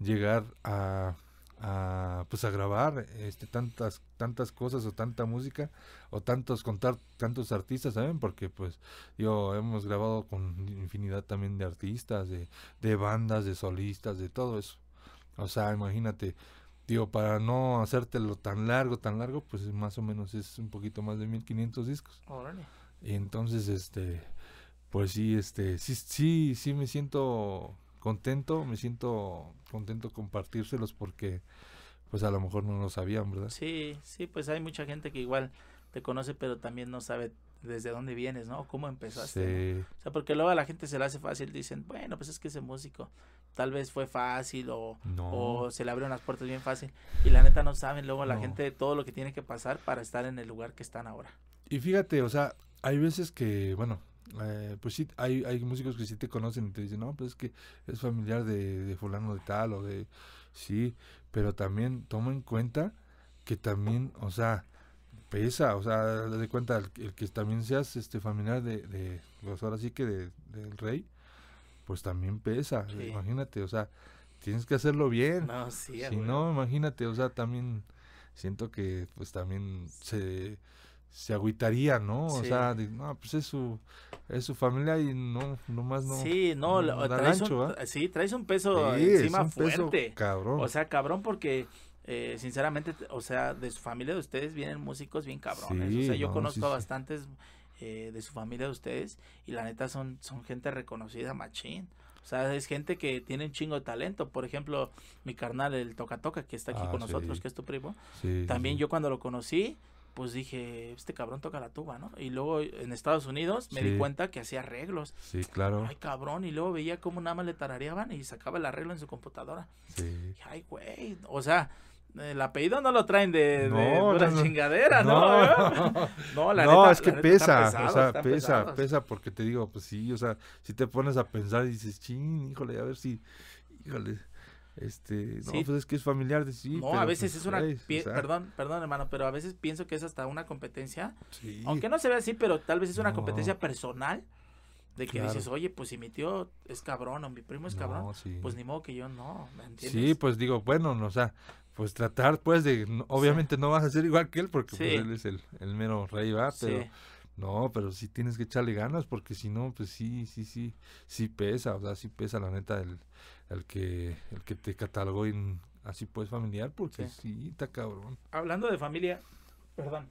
llegar a pues a grabar este tantas tantas cosas o tanta música o tantos contar tantos artistas ¿saben? porque pues yo hemos grabado con infinidad también de artistas de, de bandas de solistas de todo eso o sea imagínate digo para no hacértelo tan largo tan largo pues más o menos es un poquito más de 1500 discos y entonces este pues sí este sí sí sí me siento contento, me siento contento compartírselos porque pues a lo mejor no lo sabían, ¿verdad? Sí, sí, pues hay mucha gente que igual te conoce pero también no sabe desde dónde vienes, ¿no? ¿Cómo empezaste? O sea, porque luego a la gente se le hace fácil, dicen, bueno, pues es que ese músico tal vez fue fácil o, se le abrieron las puertas bien fácil y la neta no saben luego la gente gente todo lo que tiene que pasar para estar en el lugar que están ahora. Y fíjate, o sea, hay veces que, bueno, eh, pues sí, hay, hay músicos que sí te conocen y te dicen, no, pues es que es familiar de, fulano de tal o de... Sí, pero también toma en cuenta que también, o sea, pesa, o sea, de cuenta, el, que también seas este familiar de, de pues ahora sí que del rey, pues también pesa, imagínate, o sea, tienes que hacerlo bien. No, sí, si no, imagínate, o sea, también siento que pues también se se agüitaría, ¿no? O sea, no, pues es su, familia y no, nomás no. Sí, no, no traes, un, sí, traes un peso encima fuerte. cabrón. O sea, cabrón, porque eh, sinceramente, o sea, de su familia de ustedes vienen músicos bien cabrones. o sea, yo conozco a bastantes eh, de su familia de ustedes y la neta son, son gente reconocida, machín. O sea, es gente que tiene un chingo de talento. Por ejemplo, mi carnal, el Toca Toca, que está aquí ah, con nosotros, que es tu primo. también yo cuando lo conocí, pues dije, este cabrón toca la tuba, ¿no? Y luego en Estados Unidos me di cuenta que hacía arreglos. Sí, claro. Ay, cabrón. Y luego veía cómo nada más le tarareaban y sacaba el arreglo en su computadora. Sí. Ay, güey. O sea, el apellido no lo traen de, de pura chingadera, ¿no? No, [LAUGHS] [LAUGHS] la neta, es que pesa, o sea, pesa, pesa porque te digo, pues sí, o sea, si te pones a pensar y dices, ching, híjole, a ver si, híjole, este, no, pues es que es familiar de sí. No, a pues, veces es una. perdón, perdón, hermano, pero a veces pienso que es hasta una competencia. Aunque no se ve así, pero tal vez es una competencia personal. De que dices, oye, pues si mi tío es cabrón o mi primo es cabrón, pues ni modo que yo no, ¿me Sí, pues digo, bueno, o sea, pues tratar pues de, obviamente no vas a ser igual que él porque pues, él es el, el mero rey, va, pero no, pero sí tienes que echarle ganas porque si no, pues sí, sí, sí, sí pesa, o sea, sí pesa la neta del que, el que te catalogó en, así pues familiar, porque sí. está cabrón. Hablando de familia, perdón.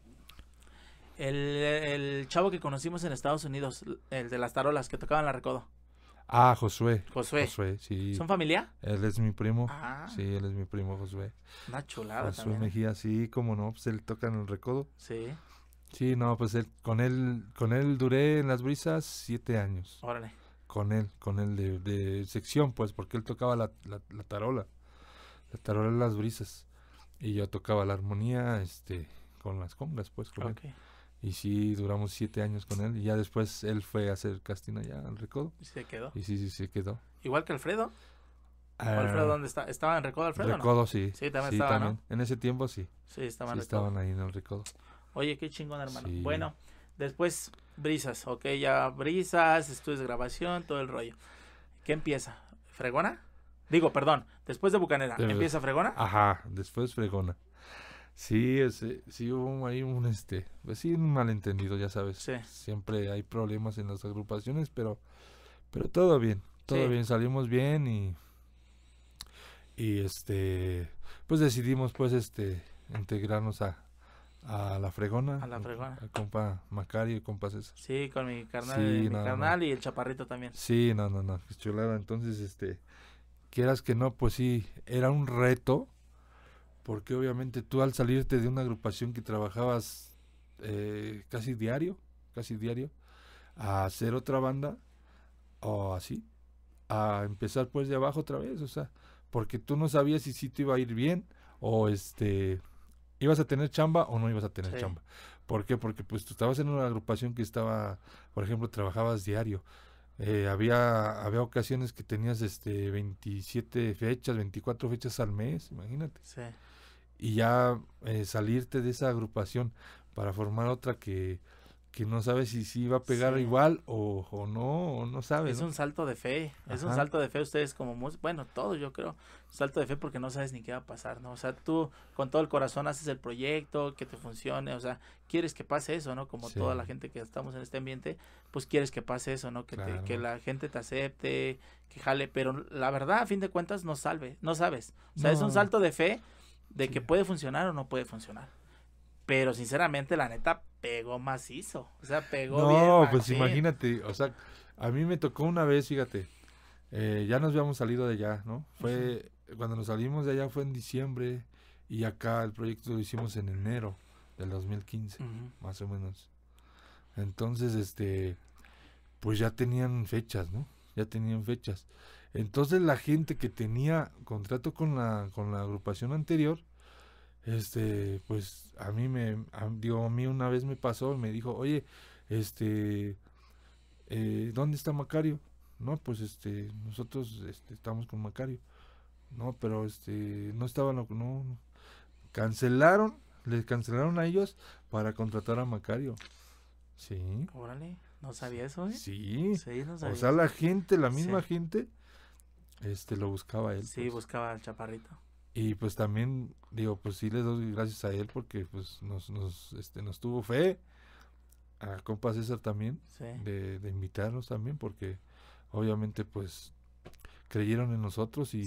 El, chavo que conocimos en Estados Unidos, el de las tarolas que tocaban la recodo. Ah, Josué. Josué. sí. ¿Son familia? Él es mi primo. Ah. Sí, él es mi primo, Josué. Una chulada Josué ¿eh? Mejía, sí, como no, pues él toca en el recodo. Sí. Sí, no, pues él, con él, con él duré en las brisas siete años. Órale con él, con él de, sección, pues, porque él tocaba la, tarola, la tarola en las brisas, y yo tocaba la armonía, este, con las congas, pues, claro. Y sí, duramos siete años con él, y ya después él fue a hacer casting allá en Recodo. Y se quedó. Y sí, sí, se quedó. Igual que Alfredo. Ah, Alfredo, ¿dónde está? ¿Estaba en Recodo Alfredo? Recodo, sí. Sí, también sí, también. En ese tiempo sí. Sí, estaban, estaban ahí en el Recodo. Oye, qué chingón, hermano. Bueno, después Brisas, ok, ya brisas, estudios de grabación, todo el rollo. ¿Qué empieza? ¿Fregona? Digo, perdón, después de Bucanera, ¿empieza Fregona? Ajá, después Fregona. Sí, ese, sí hubo ahí un, este, pues sí, un malentendido, ya sabes. Sí. Siempre hay problemas en las agrupaciones, pero, pero todo bien, todo bien, salimos bien y, y este, pues decidimos, pues, este, integrarnos a, a la fregona. A la fregona. Al compa Macario y compa César. Sí, con mi carnal, y el chaparrito también. Sí, no, no, no, chulada. Entonces, este, quieras que no, pues sí, era un reto, porque obviamente tú al salirte de una agrupación que trabajabas eh, casi diario, casi diario, a hacer otra banda, o así, a empezar pues de abajo otra vez, o sea, porque tú no sabías si sí te iba a ir bien, o este ¿Ibas a tener chamba o no ibas a tener chamba? ¿Por qué? Porque pues tú estabas en una agrupación que estaba, por ejemplo, trabajabas diario. Eh, había, había ocasiones que tenías este 27 fechas, 24 fechas al mes, imagínate. Sí. Y ya eh, salirte de esa agrupación para formar otra que que no sabe si, si va a pegar igual o, no, o no sabes Es un salto de fe, es un salto de fe ustedes como músicos, bueno, todo yo creo, salto de fe porque no sabes ni qué va a pasar, ¿no? O sea, tú con todo el corazón haces el proyecto, que te funcione, o sea, quieres que pase eso, ¿no? Como toda la gente que estamos en este ambiente, pues quieres que pase eso, ¿no? Que, que la gente te acepte, que jale, pero la verdad, a fin de cuentas, no salve, no sabes. O sea, es un salto de fe de que puede funcionar o no puede funcionar. Pero sinceramente, la neta, pegó macizo. O sea, pegó no, bien. No, pues imagínate. O sea, a mí me tocó una vez, fíjate. Eh, ya nos habíamos salido de allá, ¿no? Fue cuando nos salimos de allá fue en diciembre y acá el proyecto lo hicimos en enero del 2015, más o menos. Entonces, este, pues ya tenían fechas, ¿no? Ya tenían fechas. Entonces la gente que tenía contrato con la agrupación anterior, este, pues a mí me, dio a mí una vez me pasó me dijo, oye, este, eh, ¿dónde está Macario? No, pues este, nosotros este, estamos con Macario. No, pero este, no estaban, no, cancelaron, les cancelaron a ellos para contratar a Macario. Sí. Órale, no sabía eso, ¿eh? Sí. o sea, la gente, la misma gente, este, lo buscaba él. Sí, pues. buscaba al chaparrito. Y pues también, digo, pues sí les doy gracias a él porque pues nos, nos, este, nos tuvo fe. A compa César también, de, de, invitarnos también, porque obviamente pues creyeron en nosotros y,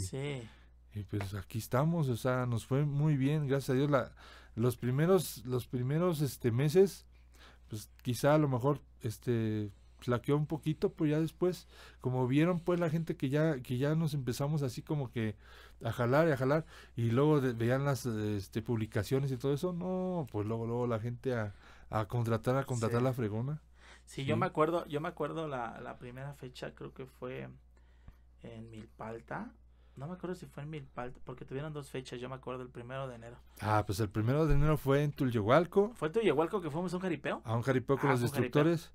y pues aquí estamos, o sea, nos fue muy bien, gracias a Dios. La, los primeros, los primeros este, meses, pues quizá a lo mejor este flaqueó un poquito, pues ya después, como vieron pues la gente que ya, que ya nos empezamos así como que a jalar y a jalar y luego veían las este, publicaciones y todo eso, no, pues luego luego la gente a, contratar, a contratar la fregona. Sí, yo me acuerdo, yo me acuerdo la, primera fecha creo que fue en Milpalta, no me acuerdo si fue en Milpalta, porque tuvieron dos fechas, yo me acuerdo, el primero de enero. Ah, pues el primero de enero fue en Tulyehualco. ¿Fue en Tulyehualco que fuimos a un jaripeo? A un jaripeo con ah, los destructores.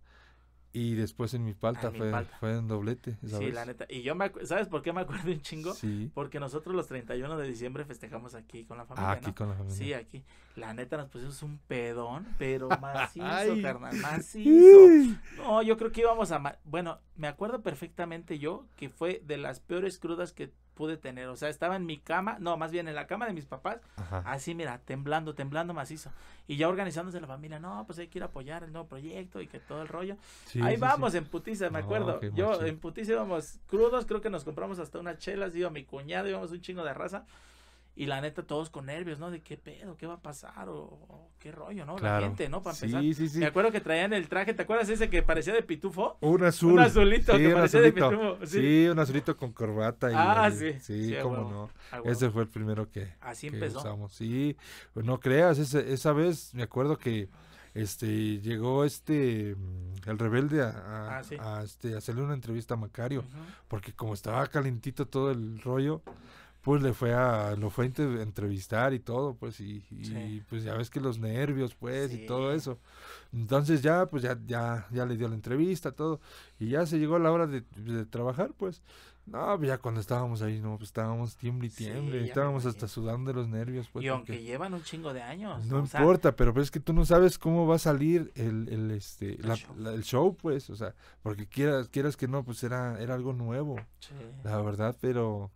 Y después en mi palta, en fue, un doblete. sí, la neta. Y yo me ¿sabes por qué me acuerdo un chingo? Sí. Porque nosotros los 31 de diciembre festejamos aquí con la ah, familia. aquí con la familia. Sí, aquí. La neta nos pusimos un pedón, pero [LAUGHS] macizo, carnal, macizo. No, yo creo que íbamos a... Bueno, me acuerdo perfectamente yo que fue de las peores crudas que pude tener. O sea, estaba en mi cama, no, más bien en la cama de mis papás, así, mira, temblando, temblando macizo. Y ya organizándose la familia, no, pues hay que ir a apoyar el nuevo proyecto y que todo el rollo. Ahí vamos, en putiza, me acuerdo. Yo en putiza íbamos crudos, creo que nos compramos hasta unas chelas, digo, mi cuñado, íbamos un chingo de raza. Y la neta, todos con nervios, ¿no? De qué pedo, qué va a pasar, o, qué rollo, ¿no? La gente, ¿no? Para sí, empezar. Sí, sí. Me acuerdo que traían el traje, ¿te acuerdas ese que parecía de pitufo? Un azul. Un azulito que un parecía azulito. de pitufo. Sí. un azulito con corbata. ah, sí. Sí, cómo no. ese fue el primero que, Así empezó. Sí, pues no creas, esa vez me acuerdo que este llegó este mm, el rebelde a, a, ah, este a hacerle una entrevista a Macario porque como estaba calentito todo el rollo pues le fue a, lo fue a entrevistar y todo, pues, y, pues ya ves que los nervios, pues, y todo eso. Entonces ya, pues ya, ya, ya le dio la entrevista, todo, y ya se llegó la hora de, trabajar, pues. No, pues, ya cuando estábamos ahí, no, pues estábamos tiemble y tiemble, estábamos hasta sudando los nervios. Pues, y aunque llevan un chingo de años. No importa, pero pues, es que tú no sabes cómo va a salir el, este, show. el, show. pues, o sea, porque quieras, quieras que no, pues era, era algo nuevo, la verdad, pero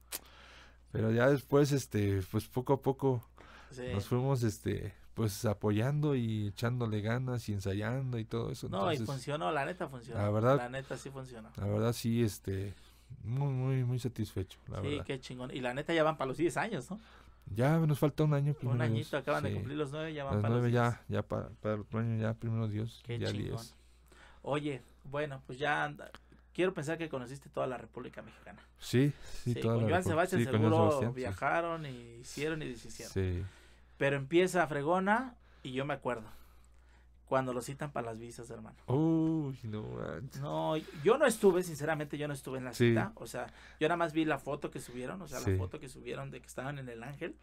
pero ya después, este, pues poco a poco nos fuimos, este, pues apoyando y echándole ganas y ensayando y todo eso. No, y funcionó, la neta funcionó. La verdad. La neta sí funcionó. La verdad sí, este, muy, muy, muy satisfecho, la sí, qué chingón. Y la neta ya van para los 10 años, ¿no? Ya nos falta un año. Un añito, acaban de cumplir los 9, ya van para los 10. los 9 ya, ya para, el año, ya primero Dios, qué ya chingón. Oye, bueno, pues ya anda quiero pensar que conociste toda la República Mexicana. Sí, sí, toda con la Joan Sebastián seguro viajaron y hicieron y deshicieron. Sí. Pero empieza a Fregona y yo me acuerdo. Cuando lo citan para las visas, hermano. Uy, no No, yo no estuve, sinceramente, yo no estuve en la cita. O sea, yo nada más vi la foto que subieron, o sea, la foto que subieron de que estaban en el Ángel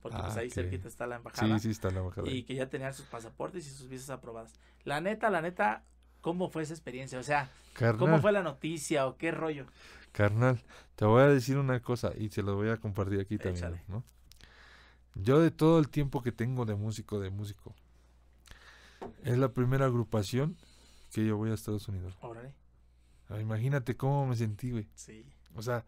porque pues ah, ahí cerquita está la embajada. Sí, sí, está la embajada. Y que ya tenían sus pasaportes y sus visas aprobadas. La neta, la neta, ¿Cómo fue esa experiencia? O sea, ¿cómo fue la noticia o qué rollo? Carnal, te voy a decir una cosa y se lo voy a compartir aquí también, Yo de todo el tiempo que tengo de músico, de músico, es la primera agrupación que yo voy a Estados Unidos. Órale. Ah, imagínate cómo me sentí, güey. Sí. O sea,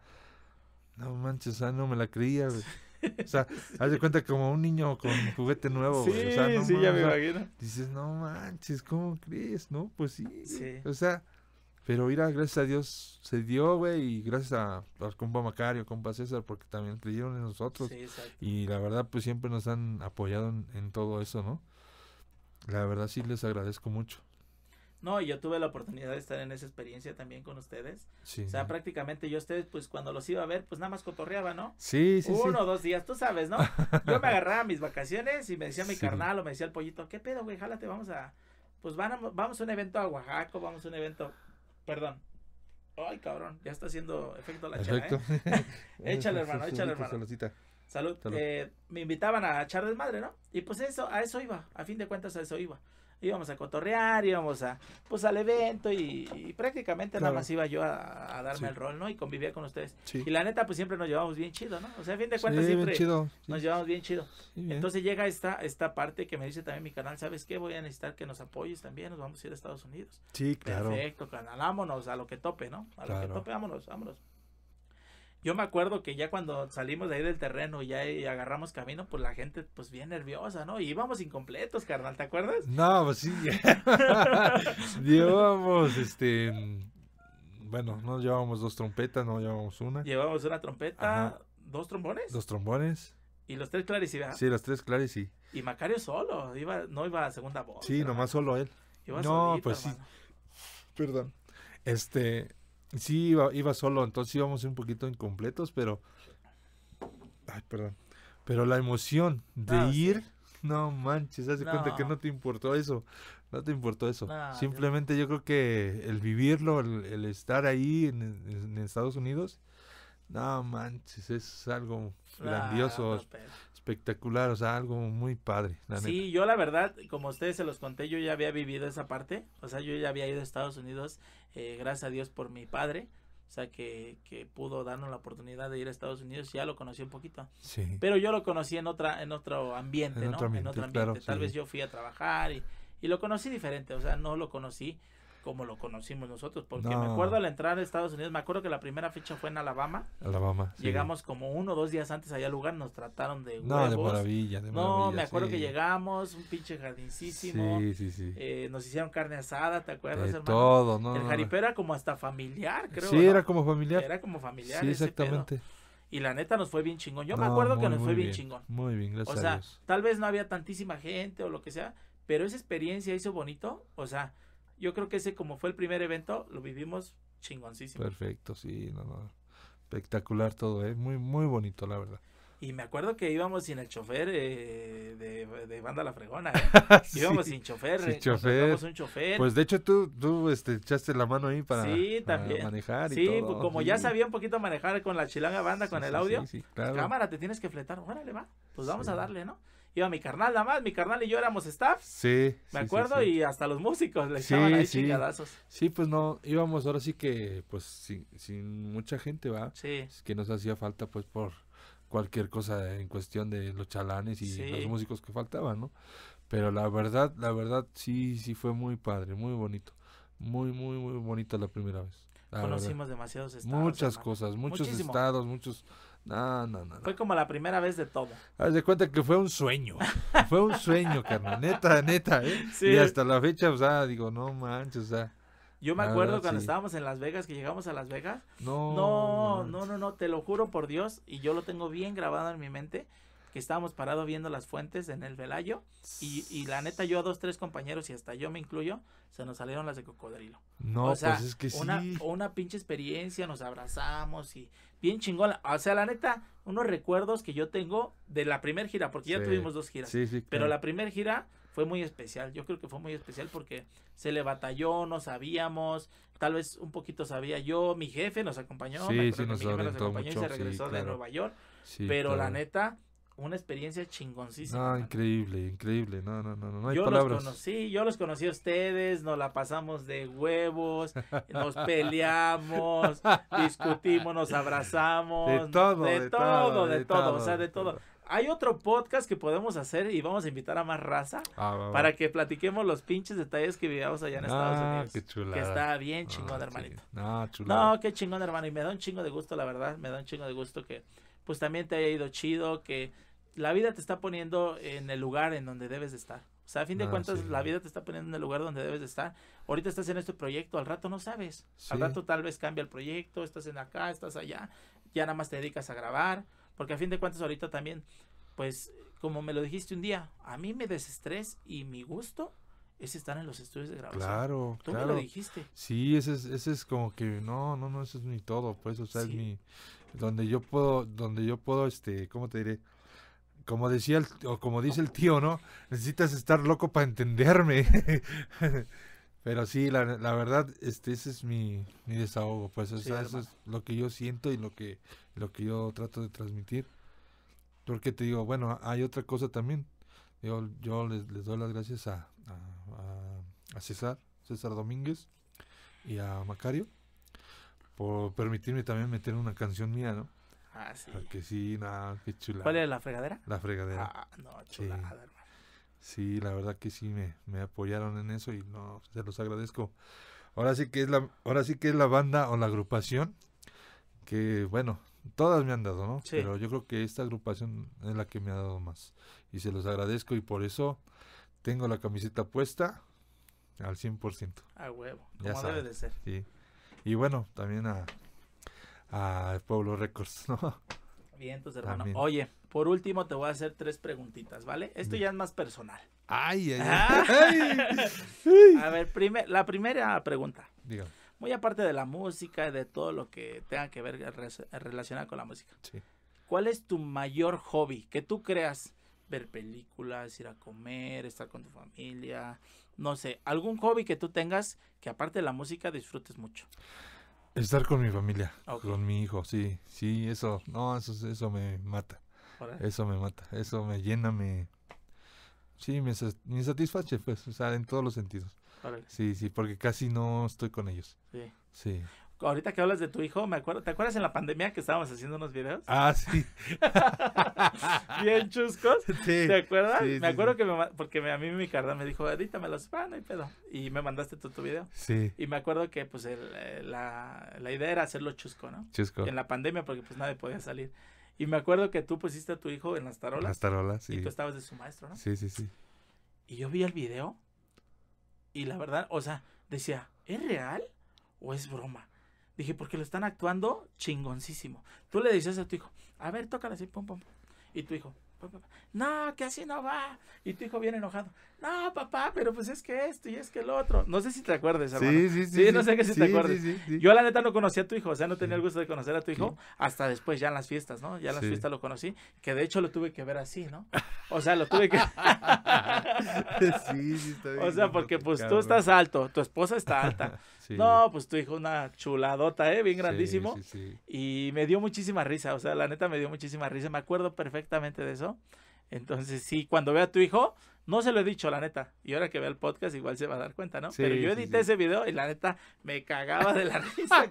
no manches, o no me la creía, güey. [LAUGHS] O sea, [LAUGHS] haz de cuenta como un niño con juguete nuevo, O sea, no sí, ya me Dices, no manches, ¿cómo crees? No, pues sí. O sea, pero mira, gracias a Dios se dio, güey, y gracias a, compa Macario, compa César, porque también creyeron en nosotros. Y la verdad, pues siempre nos han apoyado en todo eso, ¿no? La verdad sí les agradezco mucho. No, yo tuve la oportunidad de estar en esa experiencia también con ustedes. O sea, prácticamente yo ustedes, pues cuando los iba a ver, pues nada más cotorreaba, ¿no? Sí, sí. Uno, o dos días, tú sabes, ¿no? [LAUGHS] Yo me agarraba mis vacaciones y me decía mi carnal o me decía el pollito, ¿qué pedo, güey? Jálate, vamos a. Pues vamos a un evento a Oaxaca, vamos a un evento. Perdón. Ay, cabrón, ya está haciendo efecto la charla. ¿eh? [LAUGHS] [LAUGHS] échale, hermano, échale, hermano. Saludita. Salud. Eh, me invitaban a echar madre, ¿no? Y pues eso, a eso iba, a fin de cuentas a eso iba íbamos a cotorrear, íbamos a, pues al evento y, prácticamente nada más iba yo a, darme el rol, ¿no? Y convivía con ustedes. Y la neta, pues siempre nos llevamos bien chido, ¿no? O sea, a fin de cuentas siempre nos llevamos bien chido. Entonces llega esta, esta parte que me dice también mi canal, ¿sabes qué? Voy a necesitar que nos apoyes también, nos vamos a ir a Estados Unidos. Sí, claro. Perfecto, canal, vámonos a lo que tope, ¿no? A lo que tope, vámonos, vámonos yo me acuerdo que ya cuando salimos de ahí del terreno y ya agarramos camino, pues la gente, pues bien nerviosa, ¿no? Y íbamos incompletos, carnal, ¿te acuerdas? No, pues sí. [LAUGHS] llevábamos, este. Bueno, no llevábamos dos trompetas, no llevábamos una. Llevábamos una trompeta, dos trombones. Dos trombones. Y los tres claris, ¿verdad? Sí, los tres claris, sí. Y Macario solo, iba, no iba a segunda voz. Sí, nomás solo él. no, pues sí. Perdón. Este, Sí, iba, iba solo, entonces íbamos un poquito incompletos, pero. Ay, perdón. Pero la emoción de ah, ir, no manches, hace cuenta que no te importó eso. No te importó eso. Simplemente yo... creo que el vivirlo, el, estar ahí en, Estados Unidos, no manches, es algo grandioso, espectacular, o sea, algo muy padre. sí, yo la verdad, como ustedes se los conté, yo ya había vivido esa parte, o sea, yo ya había ido a Estados Unidos eh, gracias a Dios por mi padre, o sea, que, que, pudo darnos la oportunidad de ir a Estados Unidos, ya lo conocí un poquito. Pero yo lo conocí en otra en otro ambiente, ¿no? en otro ambiente. Tal vez yo fui a trabajar y, y, lo conocí diferente, o sea, no lo conocí como lo conocimos nosotros. Porque me acuerdo al entrar a Estados Unidos, me acuerdo que la primera fecha fue en Alabama. Alabama. Llegamos como uno o dos días antes allá al lugar, nos trataron de huevos. No, de maravilla, de maravilla. No, me acuerdo que llegamos, un pinche jardincísimo. Sí, sí, sí. Eh, nos hicieron carne asada, ¿te acuerdas, hermano? Todo, no. El jaripe era como hasta familiar, creo. Sí, era como familiar. Era como familiar. Sí, exactamente. Y la neta nos fue bien chingón. Yo me acuerdo que nos fue bien, chingón. Muy bien, gracias. O sea, tal vez no había tantísima gente o lo que sea, pero esa experiencia hizo bonito. O sea, yo creo que ese como fue el primer evento, lo vivimos chingoncísimo. Perfecto, sí, no, no. Espectacular todo, ¿eh? Muy, muy bonito, la verdad. Y me acuerdo que íbamos sin el chofer eh, de, Banda La Fregona. ¿eh? [LAUGHS] íbamos sin chofer. Sin eh, chofer. un chofer. Pues de hecho tú, tú este, echaste la mano ahí para, manejar. Y sí, pues, como ya sabía un poquito manejar con la chilanga banda, con el audio. Cámara, te tienes que fletar. Órale, va. Pues vamos a darle, ¿no? iba mi carnal nada más, mi carnal y yo éramos staff. Sí. Me acuerdo y hasta los músicos le echaban ahí chingadazos. Sí, pues no, íbamos ahora sí que pues sin, mucha gente, va. Sí. que nos hacía falta pues por cualquier cosa en cuestión de los chalanes y los músicos que faltaban, ¿no? Pero la verdad, la verdad sí, sí fue muy padre, muy bonito. Muy, muy, muy bonito la primera vez. Conocimos demasiados estados. Muchas cosas, muchos estados, muchos no, no, no, Fue como la primera vez de todo. Haz de cuenta que fue un sueño. fue un sueño, [LAUGHS] carnal. Neta, neta, ¿eh? Y hasta la fecha, o sea, digo, no manches, o Yo me acuerdo cuando estábamos en Las Vegas, que llegamos a Las Vegas. No. No, no, no, no, te lo juro por Dios. Y yo lo tengo bien grabado en mi mente. Que estábamos parados viendo las fuentes en el velayo. Y, la neta, yo a dos, tres compañeros, y hasta yo me incluyo, se nos salieron las de cocodrilo. No, o pues sea, pues es que sí. Una, una pinche experiencia, nos abrazamos y bien chingón. O sea, la neta, unos recuerdos que yo tengo de la primera gira, porque ya tuvimos dos giras. Pero la primera gira fue muy especial. Yo creo que fue muy especial porque se le batalló, no sabíamos, tal vez un poquito sabía yo. Mi jefe nos acompañó, nos, acompañó y se regresó de Nueva York. pero la neta, una experiencia chingoncísima. Ah, increíble, increíble. No, no, no, no, hay yo Los conocí, yo los conocí a ustedes, nos la pasamos de huevos, nos peleamos, [LAUGHS] discutimos, nos abrazamos. De todo, de, todo, de, todo, o sea, de todo. Hay otro podcast que podemos hacer y vamos a invitar a más raza ah, para que platiquemos los pinches detalles que vivíamos allá en ah, Estados ah, Unidos. Qué chulada. Que está bien ah, chingón, hermanito. Ah, No, no, qué chingón, hermano. Y me da un chingo de gusto, la verdad. Me da un chingo de gusto que pues también te haya ido chido, que la vida te está poniendo en el lugar en donde debes de estar. O sea, a fin de ah, cuentas, la vida te está poniendo en el lugar donde debes de estar. Ahorita estás en este proyecto, al rato no sabes. Al rato tal vez cambia el proyecto, estás en acá, estás allá, ya nada más te dedicas a grabar. Porque a fin de cuentas, ahorita también, pues, como me lo dijiste un día, a mí me desestrés y mi gusto es estar en los estudios de grabación. Claro, Tú me lo dijiste. Sí, ese es, ese es como que, no, no, no, eso es mi todo, pues, o sea, es mi, donde yo puedo, donde yo puedo, este, ¿cómo te diré? como decía el, o como dice el tío, ¿no? Necesitas estar loco para entenderme. [LAUGHS] Pero sí, la, verdad, este, ese es mi, desahogo, pues eso es lo que yo siento y lo que, lo que yo trato de transmitir. Porque te digo, bueno, hay otra cosa también. Yo, yo les, doy las gracias a, a, a César, César Domínguez y a Macario por permitirme también meter una canción mía, ¿no? Porque ah, sí, ah, nada, qué ¿Cuál era la fregadera? La fregadera. Ah, no, chulada, sí. hermano. Sí, la verdad que sí me, apoyaron en eso y no se los agradezco. Ahora sí que es la ahora sí que es la banda o la agrupación que bueno, todas me han dado, ¿no? Sí. Pero yo creo que esta agrupación es la que me ha dado más y se los agradezco y por eso tengo la camiseta puesta al 100%. A huevo, como debe de ser. Y bueno, también a a ah, Pueblo Records, [LAUGHS] Bien, pues, hermano. Oye, por último te voy a hacer tres preguntitas, ¿vale? Esto ya es más personal. Ay, ay, ah. [LAUGHS] a ver, la primera pregunta. Muy aparte de la música de todo lo que tenga que ver relacionado con la música. Sí. ¿Cuál es tu mayor hobby que tú creas? Ver películas, ir a comer, estar con tu familia, no sé, algún hobby que tú tengas que aparte de la música disfrutes mucho. Estar con mi familia, con mi hijo, sí, sí, eso, no, eso, eso me mata. Eso me mata, eso me llena, me... Sí, me, satisface, pues, en todos los sentidos. Sí, sí, porque casi no estoy con ellos. Sí. Sí ahorita que hablas de tu hijo, me acuerdo, ¿te acuerdas en la pandemia que estábamos haciendo unos videos? Ah, sí. [LAUGHS] Bien chuscos. [LAUGHS] Sí, ¿Te acuerdas? me acuerdo que me, porque a mí mi carnal me dijo, me los no hay pedo. Y me mandaste tú tu video. Sí. Y me acuerdo que pues eh, la, la, idea era hacerlo chusco, ¿no? Chusco. En la pandemia porque pues nadie podía salir. Y me acuerdo que tú pusiste a tu hijo en las tarolas. Las tarolas, sí. Y tú estabas de su maestro, ¿no? Sí, sí, sí. Y yo vi el video y la verdad, o sea, decía, ¿es real o es broma? Dije, porque lo están actuando chingoncísimo. Tú le dices a tu hijo, a ver, tócalo así, pum, pum. Y tu hijo, no, que así no va. Y tu hijo viene enojado. No, papá, pero pues es que esto y es que el otro. No sé si te acuerdes, hermano. Sí, sí, sí. sí no sé que si te acuerdes. Yo la neta no conocía a tu hijo, o sea, no tenía el gusto de conocer a tu hijo hasta después, ya en las fiestas, ¿no? Ya en las fiestas lo conocí, que de hecho lo tuve que ver así, ¿no? O sea, lo tuve que... [LAUGHS] sí, sí, está bien. O sea, porque pues tú estás alto, tu esposa está alta. No, pues tu hijo una chuladota, ¿eh? Bien grandísimo. y me dio muchísima risa, o sea, la neta me dio muchísima risa, me acuerdo perfectamente de eso. Entonces, sí, cuando vea a tu hijo, no se lo he dicho, la neta. Y ahora que vea el podcast, igual se va a dar cuenta, ¿no? Pero yo edité ese video y la neta me cagaba de la [LAUGHS] risa,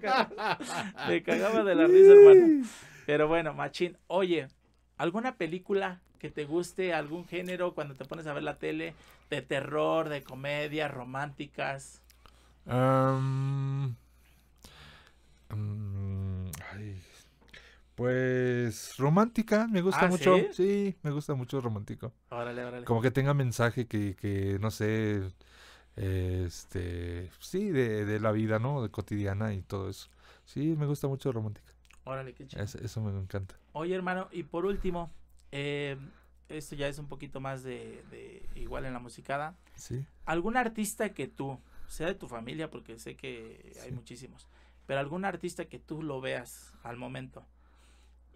[LAUGHS] Me cagaba de la risa, hermano. Pero bueno, machín. Oye, ¿alguna película que te guste, algún género cuando te pones a ver la tele? De terror, de comedia, románticas. Mm, pues romántica, me gusta ah, mucho. ¿sí? me gusta mucho romántico. Órale, órale. Como que tenga mensaje que, que no sé, este, sí, de, de la vida, ¿no? De cotidiana y todo eso. Sí, me gusta mucho romántica. Órale, qué eso me encanta. Oye, hermano, y por último, eh, esto ya es un poquito más de, igual en la musicada. Sí. ¿Algún artista que tú sea de tu familia, porque sé que hay muchísimos, pero algún artista que tú lo veas al momento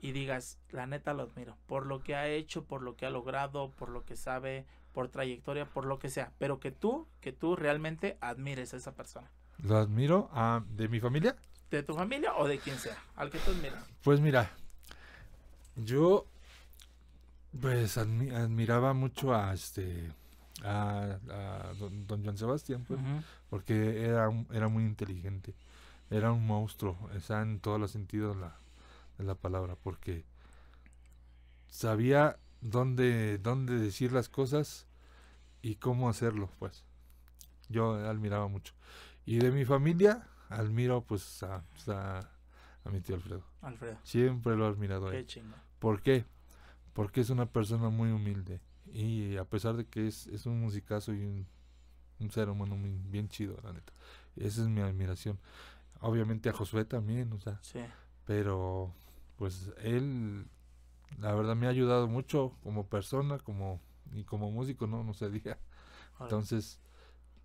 y digas, la neta lo admiro, por lo que ha hecho, por lo que ha logrado, por lo que sabe, por trayectoria, por lo que sea, pero que tú, que tú realmente admires a esa persona. ¿Lo admiro? ¿De mi familia? ¿De tu familia o de quien sea? Al que tú admiras. Pues mira, yo pues admiraba mucho a este a, don, Juan Sebastián, pues, porque era, era muy inteligente, era un monstruo, está en todos los sentidos de la palabra, porque sabía dónde, dónde decir las cosas y cómo hacerlo, pues. Yo admiraba mucho. Y de mi familia, admiro pues a, pues, mi tío Alfredo. Alfredo. Siempre lo he admirado. ¿Por qué? Porque es una persona muy humilde y a pesar de que es, un musicazo y un, ser humano bien chido, la neta. Esa es mi admiración. Obviamente a Josué también, o sea. Sí. Pero, pues él, la verdad, me ha ayudado mucho como persona, como y como músico, no, no se diga. Entonces,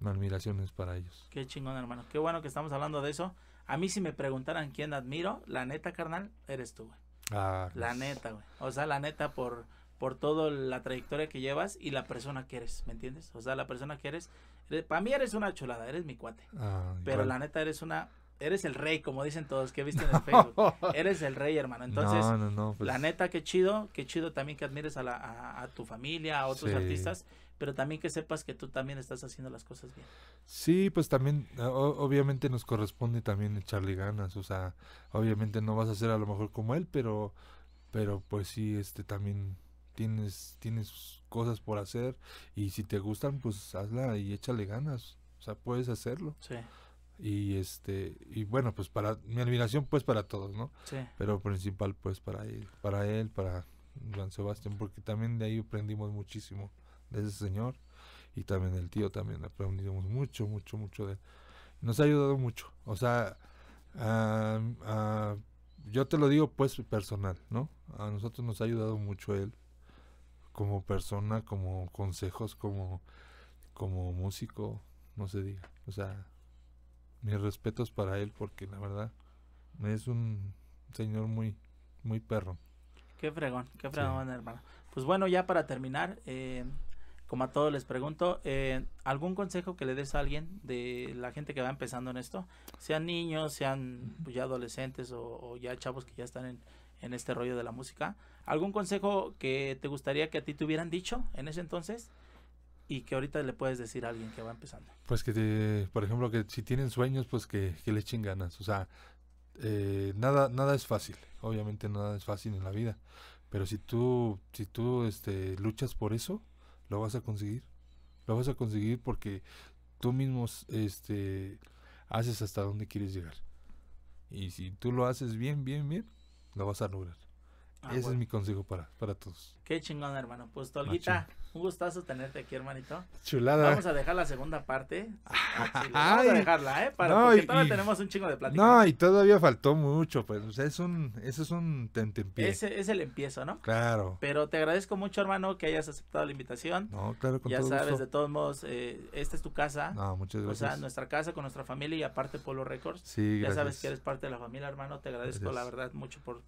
mi admiración es para ellos. Qué chingón, hermano. Qué bueno que estamos hablando de eso. A mí, si me preguntaran quién admiro, la neta, carnal, eres tú, güey. Ah, la pues. neta, güey. O sea, la neta, por por toda la trayectoria que llevas y la persona que eres, ¿me entiendes? O sea, la persona que eres, para mí eres una chulada, eres mi cuate. Ah, pero la neta eres una eres el rey, como dicen todos que viste en el [LAUGHS] Facebook. Eres el rey, hermano. Entonces, pues. la neta, qué chido, qué chido también que admires a, la, a, tu familia, a otros artistas, pero también que sepas que tú también estás haciendo las cosas bien. Sí, pues también, eh, obviamente nos corresponde también echarle ganas, o sea, obviamente no vas a ser a lo mejor como él, pero, pero pues sí, este también tienes, tienes cosas por hacer y si te gustan, pues hazla y échale ganas. O sea, puedes hacerlo. Sí. Y este, y bueno, pues para mi admiración pues para todos, ¿no? Sí. Pero principal pues para él, para él, para Juan Sebastián, porque también de ahí aprendimos muchísimo de ese señor y también el tío también aprendimos mucho, mucho, mucho de él. Nos ha ayudado mucho. O sea, yo te lo digo pues personal, ¿no? A nosotros nos ha ayudado mucho él como persona, como consejos, como, como músico, no se diga. O sea, mis respetos para él porque la verdad es un señor muy, muy perro. Qué fregón, qué fregón, hermano. Pues bueno, ya para terminar, eh, como a todos les pregunto, eh, ¿algún consejo que le des a alguien de la gente que va empezando en esto? Sean niños, sean ya adolescentes o, ya chavos que ya están en, en este rollo de la música. ¿Algún consejo que te gustaría que a ti te hubieran dicho en ese entonces? y que ahorita le puedes decir a alguien que va empezando? Pues que, por ejemplo, que si tienen sueños, pues que, que le echen ganas. O sea, eh, nada, nada es fácil. Obviamente nada es fácil en la vida. Pero si tú, si tú este, luchas por eso, lo vas a conseguir. Lo vas a conseguir porque tú mismo este, haces hasta donde quieres llegar. Y si tú lo haces bien, bien, bien, lo vas a lograr. Ah, Ese es mi consejo para, para todos. Qué chingón, hermano. Pues, Tolguita, un gustazo tenerte aquí, hermanito. Chulada. Vamos a dejar la segunda parte. Ah, ah, ah, vamos a dejarla, ¿eh? Para, porque todavía tenemos un chingo de plática. No, y todavía faltó mucho, pues. O sea, es un, eso es un Ese es el empiezo, ¿no? Claro. Pero te agradezco mucho, hermano, que hayas aceptado la invitación. No, claro, con Ya sabes, de todos modos, eh, esta es tu casa. No, muchas gracias. O sea, nuestra casa con nuestra familia y aparte Polo Records. Sí, gracias. Ya sabes que eres parte de la familia, hermano. Te agradezco, la verdad, mucho por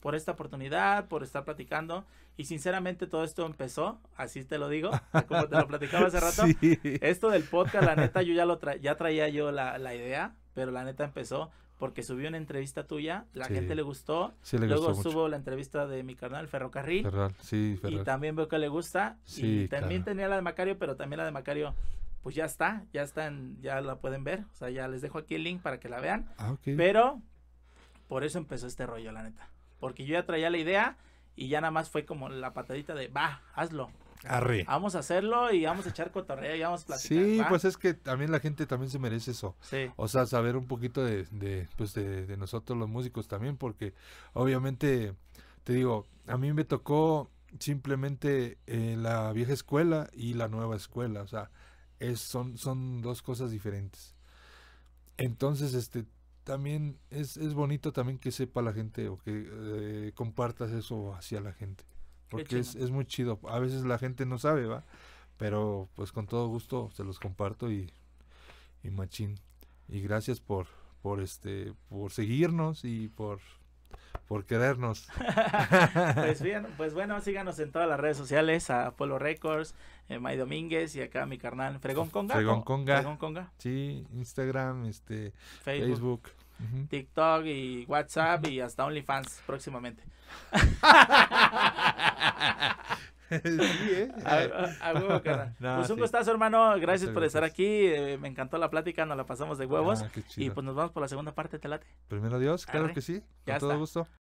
por esta oportunidad, por estar platicando. Y sinceramente todo esto empezó, así te lo digo, como te lo platicaba hace rato. [LAUGHS] Esto del podcast, la neta, yo ya, lo traía yo la, idea, pero la neta empezó porque subí una entrevista tuya, la gente le gustó. Luego subo la entrevista de mi carnal Ferrocarril. Y también veo que le gusta. y también tenía la de Macario, pero también la de Macario pues ya está, ya están, ya la pueden ver, o sea, ya les dejo aquí el link para que la vean. Ah, pero por eso empezó este rollo, la neta. Porque yo ya traía la idea y ya nada más fue como la patadita de, va, hazlo. Arre. Vamos a hacerlo y vamos a echar cotorreo y vamos a platicar. Sí, pues es que también la gente también se merece eso. Sí. O sea, saber un poquito de, pues nosotros los músicos también, porque obviamente, te digo, a mí me tocó simplemente eh, la vieja escuela y la nueva escuela. O sea, es, son, son dos cosas diferentes. Entonces, este, también es, es bonito también que sepa la gente o que eh, compartas eso hacia la gente. Porque es, muy chido. A veces la gente no sabe, ¿va? Pero pues con todo gusto se los comparto y, y machín. Y gracias por, por este, por seguirnos y por por querernos. [LAUGHS] pues bien, [LAUGHS] pues bueno, síganos en todas las redes sociales, a Polo Records, eh, May Domínguez y acá mi carnal Fregón Conga. Fregón Conga. Sí, Instagram, este, Facebook. TikTok y WhatsApp y hasta OnlyFans próximamente. ¿eh? pues un gustazo, hermano. Gracias por estar aquí. Eh, me encantó la plática, nos la pasamos de huevos. Ah, y pues nos vamos por la segunda parte, ¿te late? Primero Dios, claro que sí. Con todo gusto.